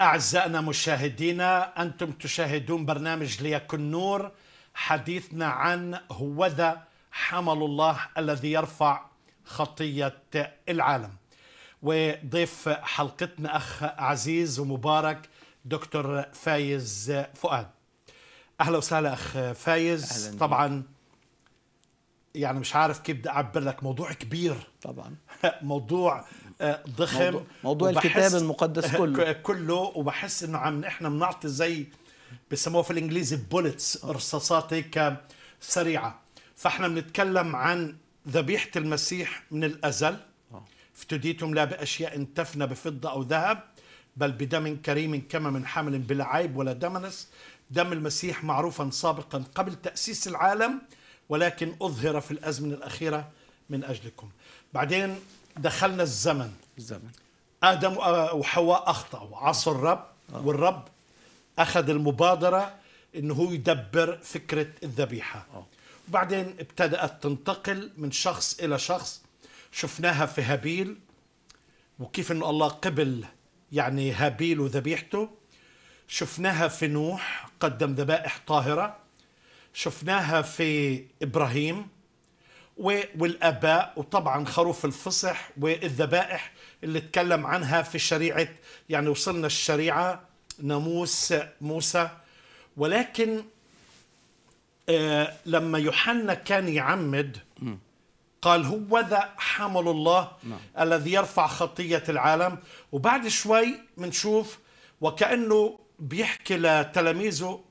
أعزائنا مشاهدينا أنتم تشاهدون برنامج ليكن نور حديثنا عن هوذا حمل الله الذي يرفع خطية العالم وضيف حلقتنا أخ عزيز ومبارك دكتور فايز فؤاد أهلا وسهلا أخ فايز أهلاً طبعا يعني مش عارف كيف بدي أعبر لك موضوع كبير طبعا (laughs) موضوع ضخم موضوع, الكتاب المقدس (laughs) كله كله وبحس انه عم احنا بنعطي زي بسموها في الانجليزي بولتس رصاصات هيك سريعه فاحنا بنتكلم عن ذبيحه المسيح من الازل آه. افتديتم لا باشياء تفنى بفضه او ذهب بل بدم كريم كما من حمل بلا عيب ولا دمنس دم المسيح معروفا سابقا قبل تاسيس العالم ولكن اظهر في الازمنه الاخيره من اجلكم بعدين دخلنا الزمن الزمن ادم آه، وحواء اخطاوا عصوا الرب آه. والرب اخذ المبادره انه هو يدبر فكره الذبيحه آه. وبعدين ابتدات تنتقل من شخص الى شخص شفناها في هابيل وكيف انه الله قبل يعني هابيل وذبيحته شفناها في نوح قدم ذبائح طاهره شفناها في ابراهيم والاباء وطبعا خروف الفصح والذبائح اللي تكلم عنها في شريعه يعني وصلنا الشريعه ناموس موسى ولكن آه لما يوحنا كان يعمد قال هو ذا حمل الله نعم. الذي يرفع خطية العالم وبعد شوي بنشوف وكأنه بيحكي لتلاميذه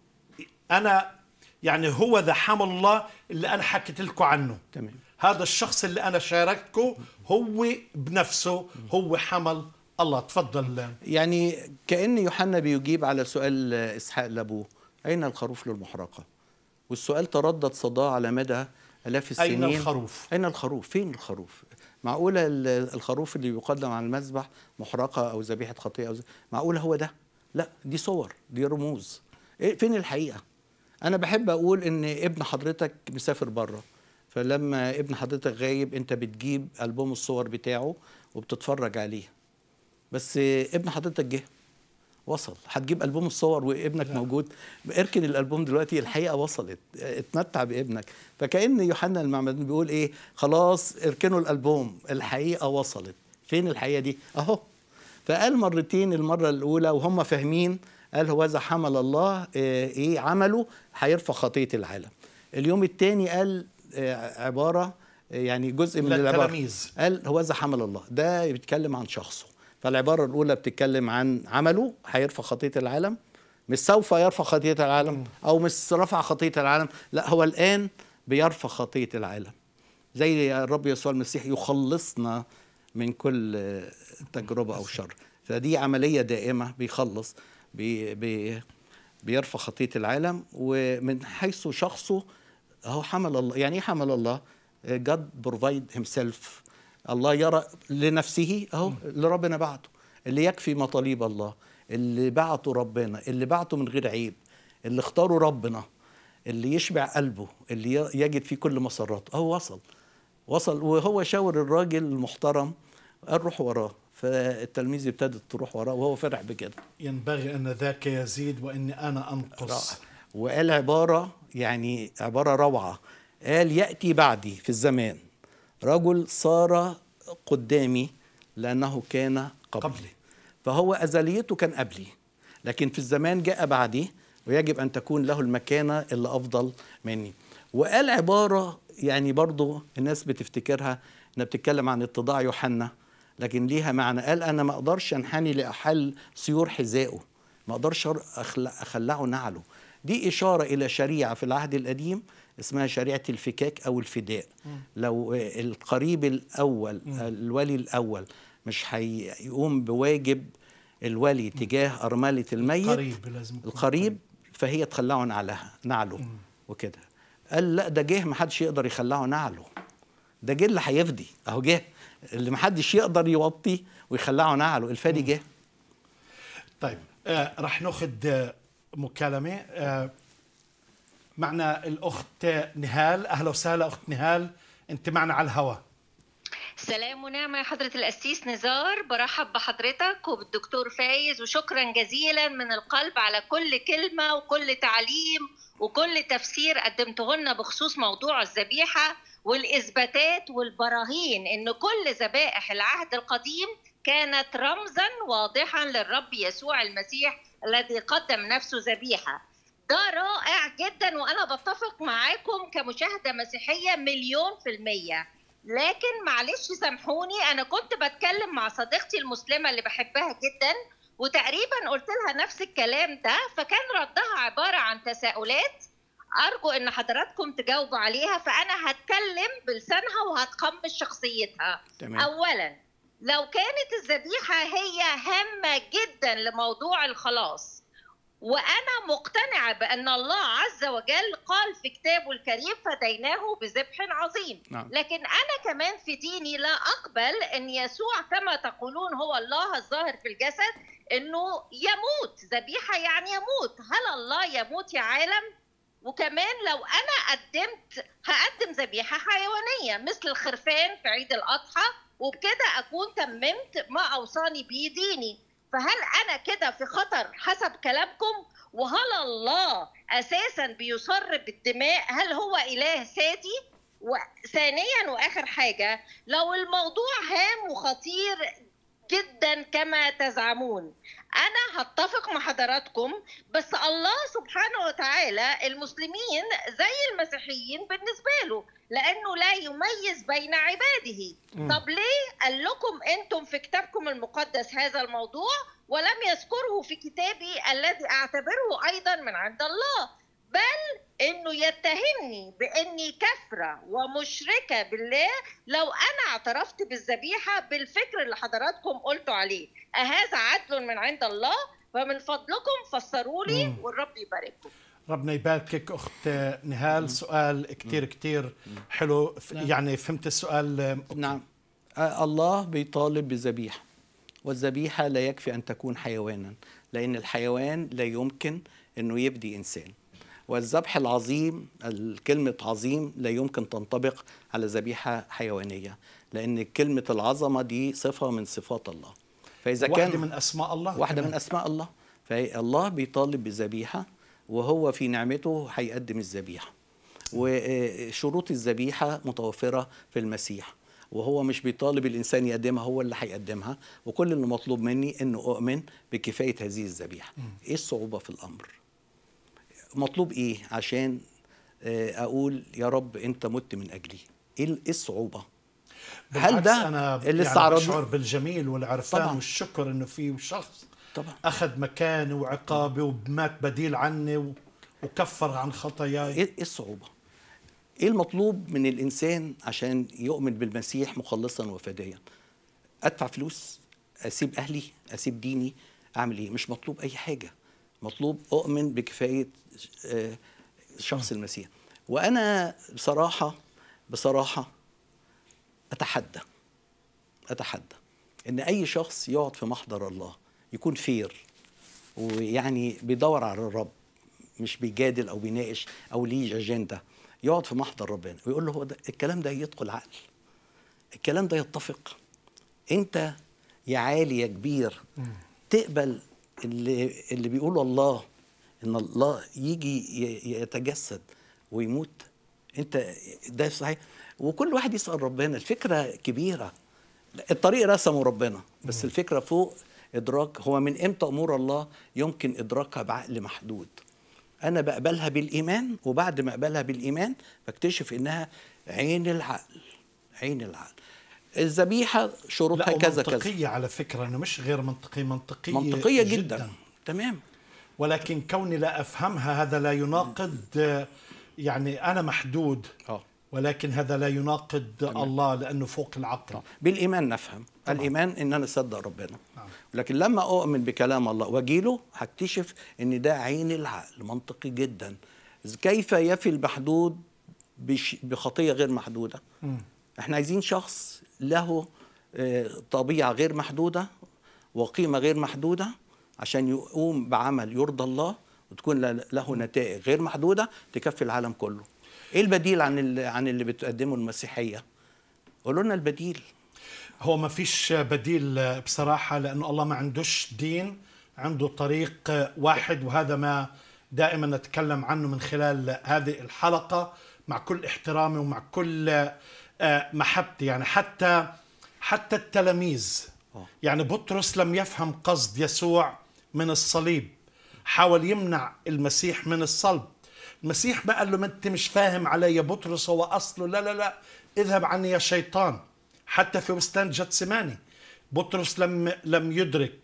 أنا يعني هو ذا حمل الله اللي أنا حكيت لكم عنه تمام. هذا الشخص اللي أنا شاركته هو بنفسه هو حمل الله تفضل يعني كأن يوحنا بيجيب على سؤال إسحاق لأبوه أين الخروف للمحرقة والسؤال تردد صداه على مدى آلاف السنين أين الخروف أين الخروف فين الخروف معقولة الخروف اللي يقدم على المذبح محرقة أو ذبيحة خطيئة أو زبيحة. معقولة هو ده لا دي صور دي رموز إيه فين الحقيقة انا بحب اقول ان ابن حضرتك مسافر بره فلما ابن حضرتك غايب انت بتجيب البوم الصور بتاعه وبتتفرج عليه بس ابن حضرتك جه وصل هتجيب البوم الصور وابنك لا. موجود اركن الالبوم دلوقتي الحقيقه وصلت اتمتع بابنك فكان يوحنا المعمدان بيقول ايه خلاص اركنوا الالبوم الحقيقه وصلت فين الحقيقه دي اهو فقال مرتين المره الاولى وهم فاهمين قال هو إذا حمل الله آه، إيه عمله هيرفع خطية العالم اليوم الثاني قال آه، عبارة آه، يعني جزء من العبارة قال هو إذا حمل الله ده بيتكلم عن شخصه فالعبارة الأولى بتتكلم عن عمله هيرفع خطية العالم مش سوف يرفع خطية العالم أو مش رفع خطية العالم لا هو الآن بيرفع خطية العالم زي الرب يسوع المسيح يخلصنا من كل تجربة أو شر فدي عملية دائمة بيخلص بي بي بيرفع خطيه العالم ومن حيث شخصه هو حمل الله يعني ايه حمل الله جاد بروفايد سيلف الله يرى لنفسه اهو اللي ربنا بعته اللي يكفي مطالب الله اللي بعته ربنا اللي بعته من غير عيب اللي اختاره ربنا اللي يشبع قلبه اللي يجد فيه كل مسراته هو وصل وصل وهو شاور الراجل المحترم قال روح وراه فالتلميذ ابتدت تروح وراه وهو فرح بكده ينبغي أن ذاك يزيد وإني أنا أنقص وقال عبارة يعني عبارة روعة قال يأتي بعدي في الزمان رجل صار قدامي لأنه كان قبلي, قبلي. فهو أزليته كان قبلي لكن في الزمان جاء بعدي ويجب أن تكون له المكانة اللي أفضل مني وقال عبارة يعني برضو الناس بتفتكرها انها بتتكلم عن اتضاع يوحنا لكن ليها معنى قال أنا ما أقدرش أنحني لأحل سيور حذائه ما أقدرش أخلعه نعله دي إشارة إلى شريعة في العهد القديم اسمها شريعة الفكاك أو الفداء م. لو القريب الأول م. الولي الأول مش هيقوم بواجب الولي تجاه أرملة الميت القريب لازم القريب فهي تخلعه نعلها نعله وكده قال لا ده جه محدش يقدر يخلعه نعله ده جه اللي هيفدي أهو جه اللي محدش يقدر يوطي ويخلعه نعله الفادي جه طيب آه رح ناخذ آه، مكالمه آه معنا الاخت نهال اهلا وسهلا اخت نهال انت معنا على الهواء سلام ونعمة يا حضرة الأسيس نزار برحب بحضرتك وبالدكتور فايز وشكرا جزيلا من القلب على كل كلمة وكل تعليم وكل تفسير قدمته لنا بخصوص موضوع الذبيحة والاثباتات والبراهين ان كل ذبائح العهد القديم كانت رمزا واضحا للرب يسوع المسيح الذي قدم نفسه ذبيحه ده رائع جدا وانا بتفق معاكم كمشاهده مسيحيه مليون في الميه لكن معلش سامحوني انا كنت بتكلم مع صديقتي المسلمه اللي بحبها جدا وتقريبا قلت لها نفس الكلام ده فكان ردها عباره عن تساؤلات ارجو ان حضراتكم تجاوبوا عليها فانا هتكلم بلسانها وهتقمص شخصيتها تمام. اولا لو كانت الذبيحه هي هامه جدا لموضوع الخلاص وانا مقتنعه بان الله عز وجل قال في كتابه الكريم فديناه بذبح عظيم نعم. لكن انا كمان في ديني لا اقبل ان يسوع كما تقولون هو الله الظاهر في الجسد انه يموت ذبيحه يعني يموت هل الله يموت يا عالم وكمان لو انا قدمت هقدم ذبيحه حيوانيه مثل الخرفان في عيد الاضحى وبكده اكون تممت ما اوصاني به ديني فهل انا كده في خطر حسب كلامكم وهل الله اساسا بيصر بالدماء هل هو اله سادي وثانيا واخر حاجه لو الموضوع هام وخطير جدا كما تزعمون انا هتفق مع حضراتكم بس الله سبحانه وتعالى المسلمين زي المسيحيين بالنسبه له لانه لا يميز بين عباده م. طب ليه قال لكم انتم في كتابكم المقدس هذا الموضوع ولم يذكره في كتابي الذي اعتبره ايضا من عند الله بل انه يتهمني باني كافره ومشركه بالله لو انا اعترفت بالذبيحه بالفكر اللي حضراتكم قلتوا عليه اهذا عدل من عند الله فمن فضلكم فسروا لي والرب يبارككم ربنا يباركك اخت نهال سؤال كثير كثير حلو نعم. يعني فهمت السؤال نعم الله بيطالب بذبيحه والذبيحه لا يكفي ان تكون حيوانا لان الحيوان لا يمكن انه يبدي انسان والذبح العظيم الكلمة عظيم لا يمكن تنطبق على ذبيحة حيوانية لأن كلمة العظمة دي صفة من صفات الله فإذا كان واحدة من أسماء الله واحدة من أسماء الله فالله بيطالب بذبيحة وهو في نعمته هيقدم الذبيحة وشروط الذبيحة متوفرة في المسيح وهو مش بيطالب الانسان يقدمها هو اللي هيقدمها وكل اللي مطلوب مني انه اؤمن بكفايه هذه الذبيحه ايه الصعوبه في الامر مطلوب ايه عشان آه، اقول يا رب انت مت من اجلي ايه, إيه الصعوبه هل ده أنا اللي يعني استعرض يعني بالجميل والعرفان طبعًا. والشكر انه في شخص طبعا اخذ مكاني وعقابي ومات بديل عني وكفر عن خطاياي إيه-،, ايه الصعوبه ايه المطلوب من الانسان عشان يؤمن بالمسيح مخلصا وفديا ادفع فلوس اسيب اهلي اسيب ديني اعمل ايه مش مطلوب اي حاجه مطلوب أؤمن بكفاية آه، شخص المسيح وأنا بصراحة بصراحة أتحدى أتحدى إن أي شخص يقعد في محضر الله يكون فير ويعني بيدور على الرب مش بيجادل أو بيناقش أو ليه أجندة يقعد في محضر ربنا ويقول له هو ده الكلام ده يدخل عقل الكلام ده يتفق أنت يا عالي يا كبير تقبل اللي اللي بيقوله الله ان الله يجي يتجسد ويموت انت ده صحيح وكل واحد يسال ربنا الفكره كبيره الطريق رسمه ربنا بس الفكره فوق ادراك هو من امتى امور الله يمكن ادراكها بعقل محدود انا بقبلها بالايمان وبعد ما اقبلها بالايمان بكتشف انها عين العقل عين العقل الذبيحه شروطها كذا كذا منطقيه على فكره انه مش غير منطقيه منطقيه منطقيه جدا, جدا. تمام ولكن كوني لا افهمها هذا لا يناقض يعني انا محدود أوه. ولكن هذا لا يناقض الله لانه فوق العقل طبعا. آه. بالايمان نفهم طبعا. الايمان ان انا اصدق ربنا طبعا. نعم. لكن لما اؤمن بكلام الله واجيله هكتشف ان ده عين العقل منطقي جدا كيف يفي المحدود بخطيه غير محدوده م. احنا عايزين شخص له آه، طبيعة غير محدودة وقيمة غير محدودة عشان يقوم بعمل يرضى الله وتكون له نتائج غير محدودة تكفي العالم كله ايه البديل عن اللي عن اللي بتقدمه المسيحية قولوا لنا البديل هو ما فيش بديل بصراحة لأنه الله ما عندوش دين عنده طريق واحد وهذا ما دائما نتكلم عنه من خلال هذه الحلقة مع كل احترامي ومع كل آه، محبتي يعني حتى حتى التلاميذ آه. يعني بطرس لم يفهم قصد يسوع من الصليب حاول يمنع المسيح من الصلب المسيح ما قال له ما انت مش فاهم علي بطرس هو اصله لا لا لا اذهب عني يا شيطان حتى في بستان جتسماني بطرس لم لم يدرك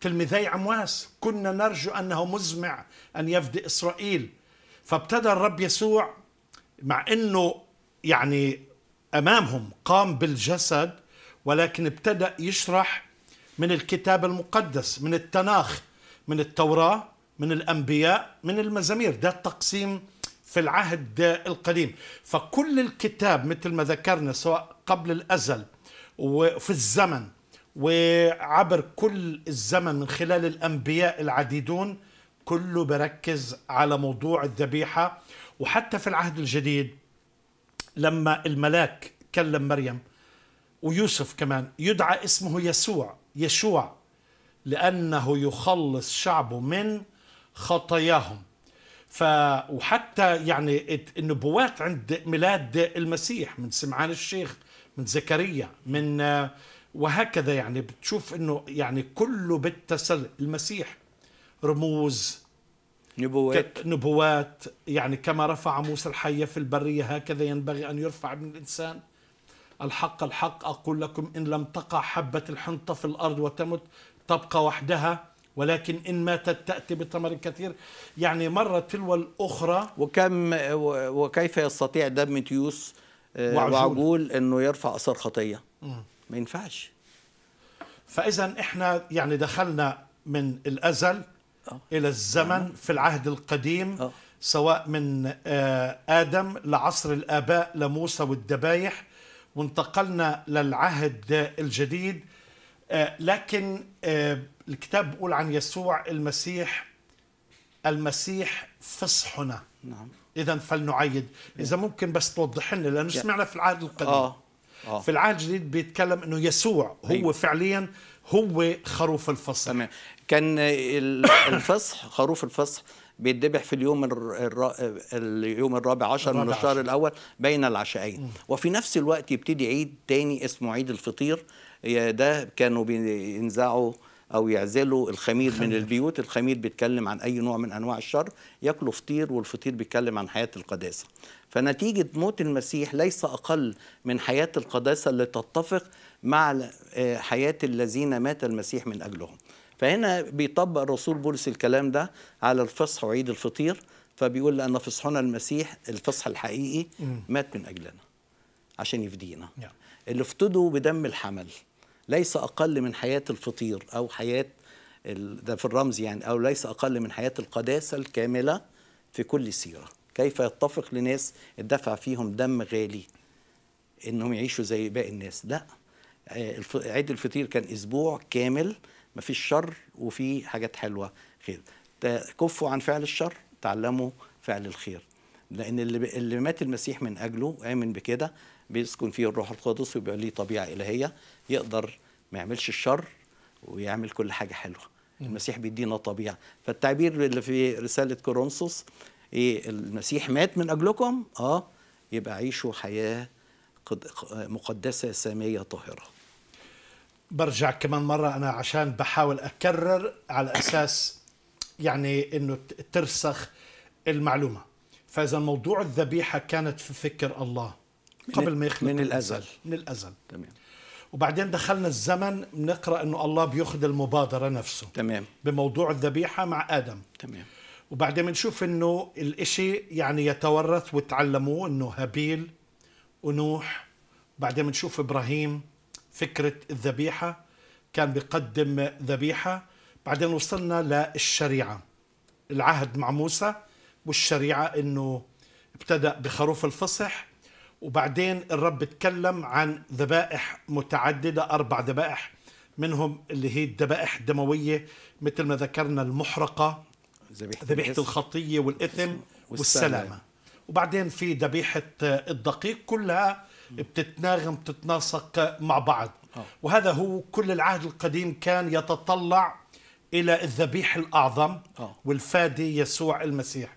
تلميذي عمواس كنا نرجو انه مزمع ان يفدي اسرائيل فابتدى الرب يسوع مع انه يعني امامهم قام بالجسد ولكن ابتدا يشرح من الكتاب المقدس من التناخ من التوراه من الانبياء من المزامير ده التقسيم في العهد القديم فكل الكتاب مثل ما ذكرنا سواء قبل الازل وفي الزمن وعبر كل الزمن من خلال الانبياء العديدون كله بركز على موضوع الذبيحه وحتى في العهد الجديد لما الملاك كلم مريم ويوسف كمان يدعى اسمه يسوع يشوع لأنه يخلص شعبه من خطاياهم ف وحتى يعني النبوات عند ميلاد المسيح من سمعان الشيخ من زكريا من وهكذا يعني بتشوف انه يعني كله بالتسل المسيح رموز نبوات نبوات يعني كما رفع موسى الحية في البرية هكذا ينبغي أن يرفع من الإنسان الحق الحق أقول لكم إن لم تقع حبة الحنطة في الأرض وتمت تبقى وحدها ولكن إن ماتت تأتي بثمر كثير يعني مرة تلو الأخرى وكم وكيف يستطيع دم تيوس آه، وعجول, وعجول أنه يرفع أثر خطية ما ينفعش فإذا إحنا يعني دخلنا من الأزل آه. إلى الزمن أوه. في العهد القديم أوه. سواء من آه، آدم لعصر الآباء لموسى والذبايح وانتقلنا للعهد الجديد آه، لكن الكتاب بيقول عن يسوع المسيح المسيح فصحنا نعم اذا فلنعيد إيه. اذا ممكن بس توضح لنا لانه سمعنا في العهد القديم آه. آه. في العهد الجديد بيتكلم انه يسوع هو أيوه. فعليا هو خروف الفصح تمام كان الفصح خروف الفصح بيتذبح في اليوم الر... اليوم الرابع عشر الرابع من الشهر عشر. الاول بين العشاءين وفي نفس الوقت يبتدي عيد تاني اسمه عيد الفطير ده كانوا بينزعوا او يعزلوا الخمير, الخمير من البيوت الخمير بيتكلم عن اي نوع من انواع الشر ياكلوا فطير والفطير بيتكلم عن حياه القداسه فنتيجه موت المسيح ليس اقل من حياه القداسه اللي تتفق مع آه، حياة الذين مات المسيح من أجلهم فهنا بيطبق الرسول بولس الكلام ده على الفصح وعيد الفطير فبيقول لأن فصحنا المسيح الفصح الحقيقي مات من أجلنا عشان يفدينا اللي افتدوا بدم الحمل ليس أقل من حياة الفطير أو حياة ده في الرمز يعني أو ليس أقل من حياة القداسة الكاملة في كل سيرة كيف يتفق لناس الدفع فيهم دم غالي انهم يعيشوا زي باقي الناس لا آه، عيد الفطير كان اسبوع كامل مفيش شر وفي حاجات حلوه خير كفوا عن فعل الشر تعلموا فعل الخير لان اللي, اللي مات المسيح من اجله امن بكده بيسكن فيه الروح القدس ويبقى ليه طبيعه الهيه يقدر ما يعملش الشر ويعمل كل حاجه حلوه المسيح بيدينا طبيعه فالتعبير اللي في رساله كورنثوس ايه المسيح مات من اجلكم اه يبقى عيشوا حياه مقدسه ساميه طاهره برجع كمان مرة أنا عشان بحاول أكرر على أساس يعني أنه ترسخ المعلومة فإذا موضوع الذبيحة كانت في فكر الله قبل ما يخلق من الأزل من الأزل تمام وبعدين دخلنا الزمن بنقرا انه الله بياخذ المبادره نفسه تمام بموضوع الذبيحه مع ادم تمام وبعدين بنشوف انه الاشي يعني يتورث وتعلموه انه هابيل ونوح بعدين بنشوف ابراهيم فكرة الذبيحة كان بيقدم ذبيحة بعدين وصلنا للشريعة العهد مع موسى والشريعة انه ابتدأ بخروف الفصح وبعدين الرب تكلم عن ذبائح متعددة أربع ذبائح منهم اللي هي الذبائح الدموية مثل ما ذكرنا المحرقة ذبيحة الخطية والإثم والسلامة, والسلامة. وبعدين في ذبيحة الدقيق كلها بتتناغم بتتناسق مع بعض آه. وهذا هو كل العهد القديم كان يتطلع إلى الذبيح الأعظم آه. والفادي يسوع المسيح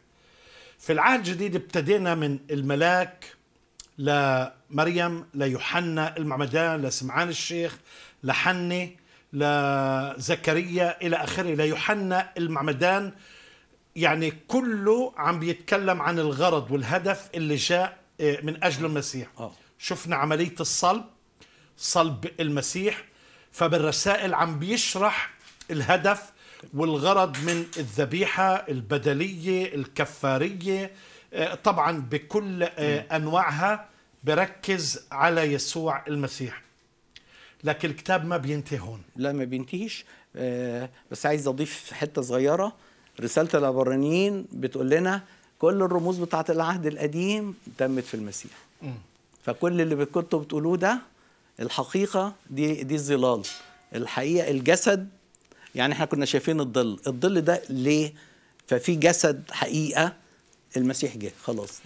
في العهد الجديد ابتدينا من الملاك لمريم ليوحنا المعمدان لسمعان الشيخ لحني لزكريا إلى آخره ليوحنا المعمدان يعني كله عم بيتكلم عن الغرض والهدف اللي جاء آه، من أجل المسيح أوه. شفنا عملية الصلب صلب المسيح فبالرسائل عم بيشرح الهدف والغرض من الذبيحة البدلية الكفارية آه، طبعا بكل آه، أنواعها بركز على يسوع المسيح لكن الكتاب ما بينتهي هون لا ما بينتهيش آه، بس عايز أضيف حتة صغيرة رسالة العبرانيين بتقول لنا كل الرموز بتاعة العهد القديم تمت في المسيح م. فكل اللي كنتوا بتقولوه ده الحقيقه دي دي الظلال الحقيقه الجسد يعني احنا كنا شايفين الظل الظل ده ليه ففي جسد حقيقه المسيح جه خلاص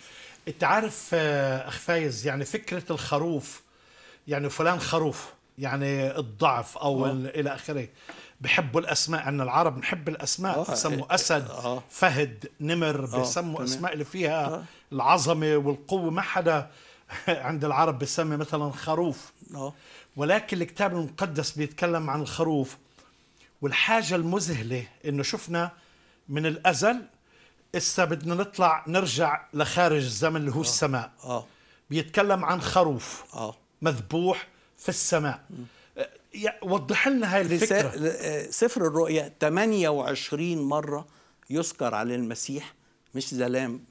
انت عارف آه، اخ فايز يعني فكره الخروف يعني فلان خروف يعني الضعف او آه. الى اخره بحبوا الاسماء عندنا العرب بنحب الاسماء آه، بسموا اسد أوه. فهد نمر بسموا اسماء اللي فيها أوه. العظمه والقوه ما حدا (laughs) عند العرب بسمي مثلا خروف اه. ولكن الكتاب المقدس بيتكلم عن الخروف والحاجة المذهلة انه شفنا من الازل اسا بدنا نطلع نرجع لخارج الزمن اللي هو أوه. السماء آه. بيتكلم عن خروف آه. مذبوح في السماء اه، وضح لنا هاي الفكرة اه، سفر الرؤيا 28 مرة يذكر على المسيح مش زلام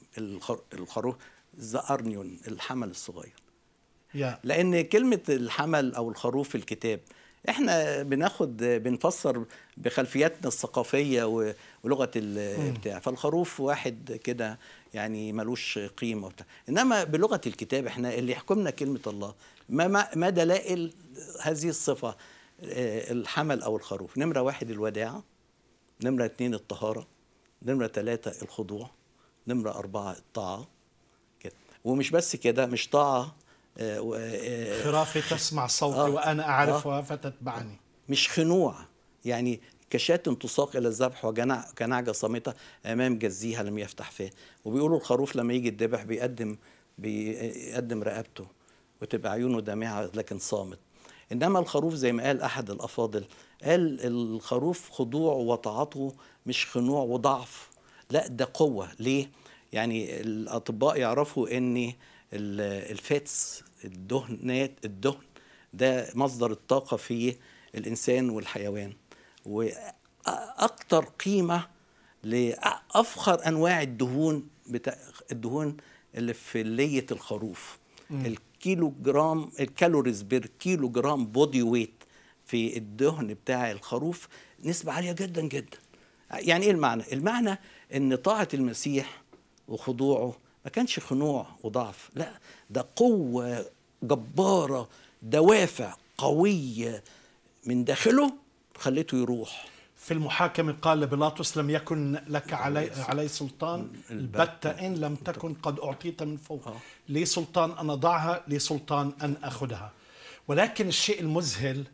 الخروف ذا ارنيون الحمل الصغير yeah. لان كلمه الحمل او الخروف في الكتاب احنا بناخد بنفسر بخلفياتنا الثقافيه ولغه البتاع فالخروف واحد كده يعني ملوش قيمه وبتاع انما بلغه الكتاب احنا اللي يحكمنا كلمه الله ما ما دلائل هذه الصفه آه، الحمل او الخروف نمره واحد الوداعه نمره اتنين الطهاره نمره ثلاثه الخضوع نمره اربعه الطاعه ومش بس كده مش طاعه آه، آه، خرافي تسمع صوتي آه وانا آه، اعرفها آه فتتبعني مش خنوع يعني كشاة تساق الى الذبح وجنع كنعجه صامته امام جزيها لم يفتح فيه وبيقولوا الخروف لما يجي الذبح بيقدم بيقدم رقبته وتبقى عيونه دامعه لكن صامت انما الخروف زي ما قال احد الافاضل قال الخروف خضوع وطاعته مش خنوع وضعف لا ده قوه ليه يعني الاطباء يعرفوا ان الفاتس الدهنات الدهن ده مصدر الطاقه في الانسان والحيوان واكثر قيمه لافخر انواع الدهون بتا... الدهون اللي في ليه الخروف م. الكيلو جرام الكالوريز بير كيلو جرام بودي ويت في الدهن بتاع الخروف نسبه عاليه جدا جدا يعني ايه المعنى المعنى ان طاعه المسيح وخضوعه ما كانش خنوع وضعف لا ده قوة جبارة دوافع قوية من داخله خليته يروح في المحاكمة قال لبيلاطس لم يكن لك علي, علي سلطان البتة إن لم تكن قد أعطيت من فوق آه. لي سلطان أن أضعها لي سلطان أن أخذها ولكن الشيء المذهل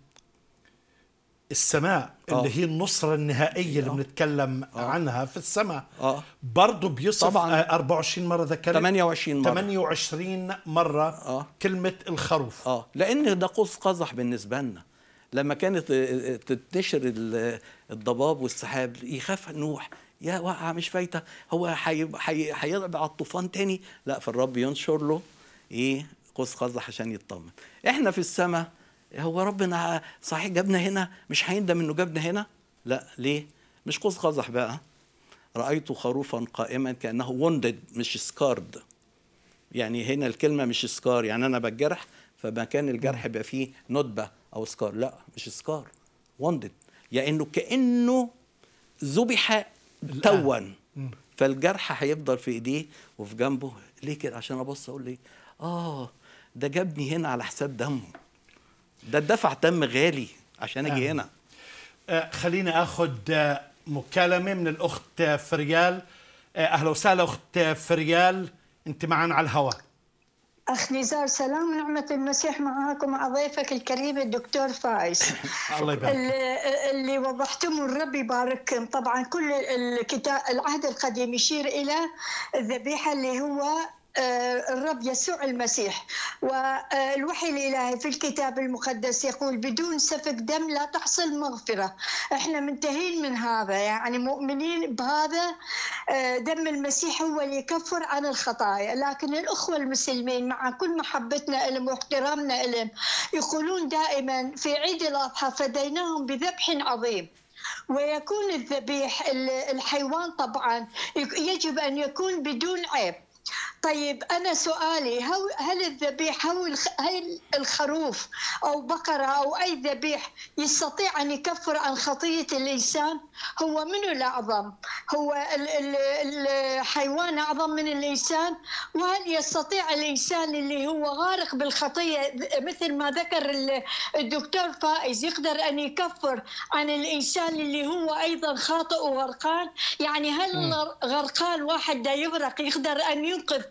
السماء اللي آه. هي النصرة النهائية اللي آه. بنتكلم أوه. عنها في السماء أوه. برضه بيصف طبعا 24 آه، مرة ذكرت 28 مرة 28 مرة أوه. كلمة الخروف آه. لأن ده قوس قزح بالنسبة لنا لما كانت تنتشر الضباب والسحاب يخاف نوح يا وقع مش فايته هو هيضرب على الطوفان تاني لا فالرب ينشر له ايه قوس قزح عشان يطمن احنا في السماء هو ربنا صحيح جابنا هنا مش هيندم انه جابنا هنا لا ليه مش قوس قزح بقى رايت خروفا قائما كانه وندد مش سكارد يعني هنا الكلمه مش سكار يعني انا بتجرح فمكان الجرح بقى فيه ندبه او سكار لا مش سكار وندد يعني انه كانه ذبح توا فالجرح هيفضل في ايديه وفي جنبه ليه كده عشان ابص اقول ليه اه ده جابني هنا على حساب دمه ده الدفع تم غالي عشان اجي آه. هنا آه خليني اخذ آه، مكالمه من الاخت آه، فريال آه اهلا وسهلا اخت فريال انت معنا على الهواء أخ نزار سلام نعمة المسيح معاكم مع ضيفك الكريم الدكتور فايز (laughs) الله يبارك اللي وضحتم الرب يبارككم طبعا كل الكتاب العهد القديم يشير إلى الذبيحة اللي هو آه، الرب يسوع المسيح والوحي الإلهي في الكتاب المقدس يقول بدون سفك دم لا تحصل مغفرة احنا منتهين من هذا يعني مؤمنين بهذا آه، دم المسيح هو اللي يكفر عن الخطايا لكن الأخوة المسلمين مع كل محبتنا لهم واحترامنا لهم يقولون دائما في عيد الأضحى فديناهم بذبح عظيم ويكون الذبيح الحيوان طبعا يجب أن يكون بدون عيب طيب انا سؤالي هل الذبيح او هل الخروف او بقره او اي ذبيح يستطيع ان يكفر عن خطيه الانسان؟ هو منو الاعظم؟ هو الحيوان اعظم من الانسان؟ وهل يستطيع الانسان اللي هو غارق بالخطيه مثل ما ذكر الدكتور فائز يقدر ان يكفر عن الانسان اللي هو ايضا خاطئ وغرقان؟ يعني هل غرقان واحد دا يغرق يقدر ان ينقذ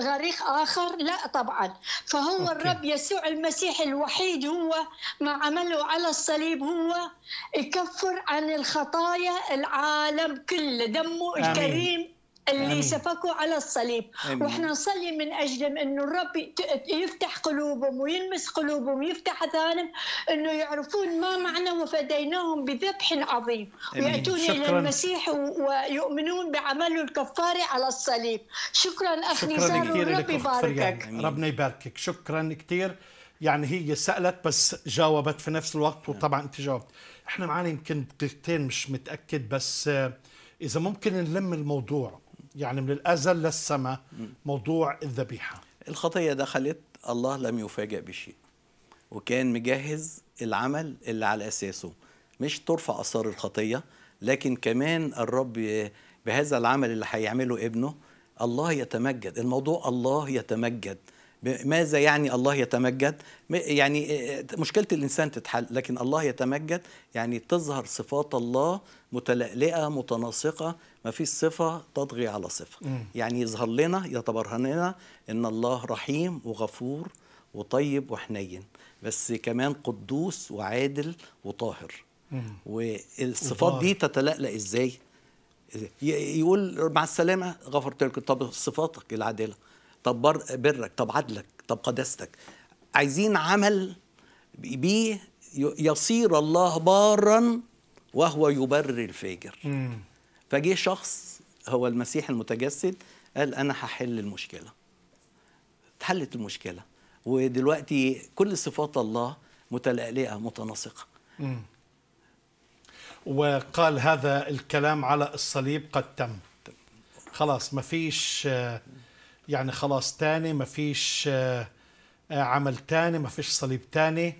غريق آخر لا طبعا فهو أوكي. الرب يسوع المسيح الوحيد هو ما عمله على الصليب هو يكفر عن الخطايا العالم كله دمه آمين. الكريم اللي سفكوا نعم. على الصليب أمين. واحنا نصلي من اجلهم انه الرب يفتح قلوبهم ويلمس قلوبهم ويفتح اذانهم انه يعرفون ما معنى وفديناهم بذبح عظيم وياتون الى المسيح ويؤمنون بعمله الكفاري على الصليب شكرا اخي نزار ورب يباركك ربنا يباركك شكرا كثير يعني هي سالت بس جاوبت في نفس الوقت نعم. وطبعا انت جاوبت احنا معانا يمكن دقيقتين مش متاكد بس اذا ممكن نلم الموضوع يعني من الأزل للسماء موضوع الذبيحة الخطية دخلت الله لم يفاجئ بشيء وكان مجهز العمل اللي على أساسه مش ترفع أثار الخطية لكن كمان الرب بهذا العمل اللي هيعمله ابنه الله يتمجد الموضوع الله يتمجد ماذا يعني الله يتمجد يعني مشكلة الإنسان تتحل لكن الله يتمجد يعني تظهر صفات الله متلألئة متناسقة ما في صفة تطغي على صفة م. يعني يظهر لنا يتبرهن لنا إن الله رحيم وغفور وطيب وحنين بس كمان قدوس وعادل وطاهر م. والصفات وطاهر. دي تتلألأ إزاي يقول مع السلامة غفرت لك طب صفاتك العادلة طب برك طب عدلك طب قداستك عايزين عمل بيه يصير الله بارا وهو يبرر الفاجر فجه شخص هو المسيح المتجسد قال انا هحل المشكله اتحلت المشكله ودلوقتي كل صفات الله متلألئه متناسقه وقال هذا الكلام على الصليب قد تم خلاص ما فيش يعني خلاص تاني ما فيش آه، عمل تاني ما فيش صليب تاني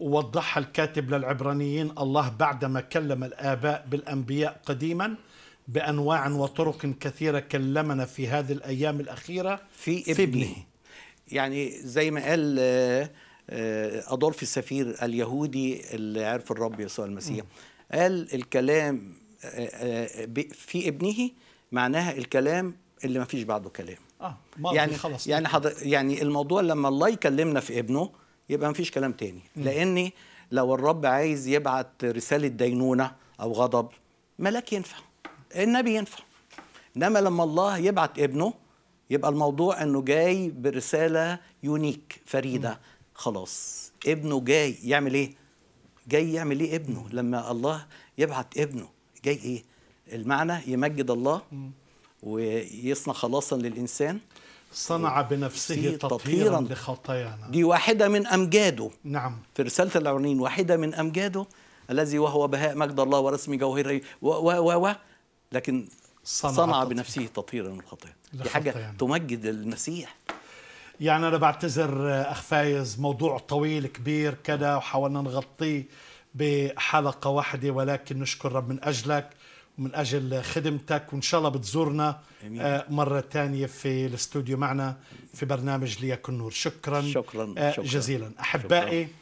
ووضحها الكاتب للعبرانيين الله بعدما كلم الآباء بالأنبياء قديما بأنواع وطرق كثيرة كلمنا في هذه الأيام الأخيرة في, في ابنه, ابنه. يعني زي ما قال آه، آه، أدولف السفير اليهودي اللي عرف الرب يسوع المسيح قال الكلام في ابنه معناها الكلام اللي ما فيش بعده كلام اه يعني خلاص يعني طيب. حض... يعني الموضوع لما الله يكلمنا في ابنه يبقى مفيش كلام تاني م. لان لو الرب عايز يبعت رساله دينونه او غضب ملاك ينفع النبي ينفع انما لما الله يبعت ابنه يبقى الموضوع انه جاي برساله يونيك فريده خلاص ابنه جاي يعمل ايه جاي يعمل ايه ابنه لما الله يبعت ابنه جاي ايه المعنى يمجد الله م. ويصنع خلاصا للإنسان صنع بنفسه تطهيرا لخطايانا دي واحدة من أمجاده نعم في رسالة العرنين واحدة من أمجاده الذي وهو بهاء مجد الله ورسم جوهره و و و لكن صنع, صنع بنفسه تطهيرا من دي حاجة يعني. تمجد المسيح يعني أنا بعتذر أخ فايز موضوع طويل كبير كده وحاولنا نغطيه بحلقة واحدة ولكن نشكر رب من أجلك من أجل خدمتك وإن شاء الله بتزورنا أمين. آه، مرة ثانية في الاستوديو معنا في برنامج ليكن نور شكرا, شكرا. آه، شكرا. جزيلا أحبائي شكرا.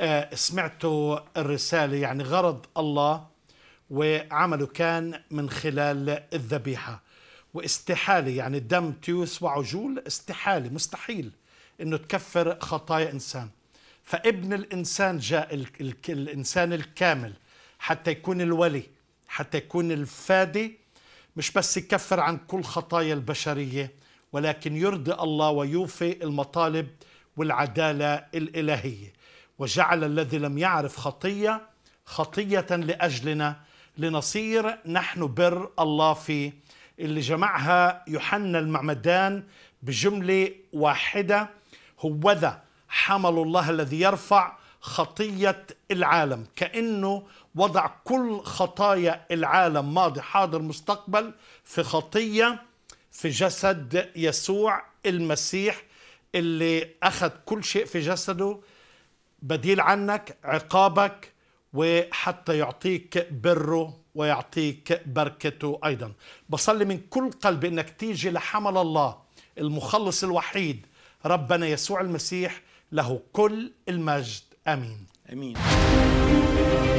آه، سمعتوا الرسالة يعني غرض الله وعمله كان من خلال الذبيحة واستحالة يعني الدم تيوس وعجول استحالة مستحيل أنه تكفر خطايا إنسان فابن الإنسان جاء الإنسان الكامل حتى يكون الولي حتى يكون الفادي مش بس يكفر عن كل خطايا البشرية ولكن يرضي الله ويوفي المطالب والعدالة الإلهية وجعل الذي لم يعرف خطية خطية لأجلنا لنصير نحن بر الله فيه اللي جمعها يوحنا المعمدان بجملة واحدة هوذا حمل الله الذي يرفع خطية العالم كأنه وضع كل خطايا العالم ماضي حاضر مستقبل في خطية في جسد يسوع المسيح اللي أخذ كل شيء في جسده بديل عنك عقابك وحتى يعطيك بره ويعطيك بركته أيضا بصلي من كل قلبي أنك تيجي لحمل الله المخلص الوحيد ربنا يسوع المسيح له كل المجد امين امين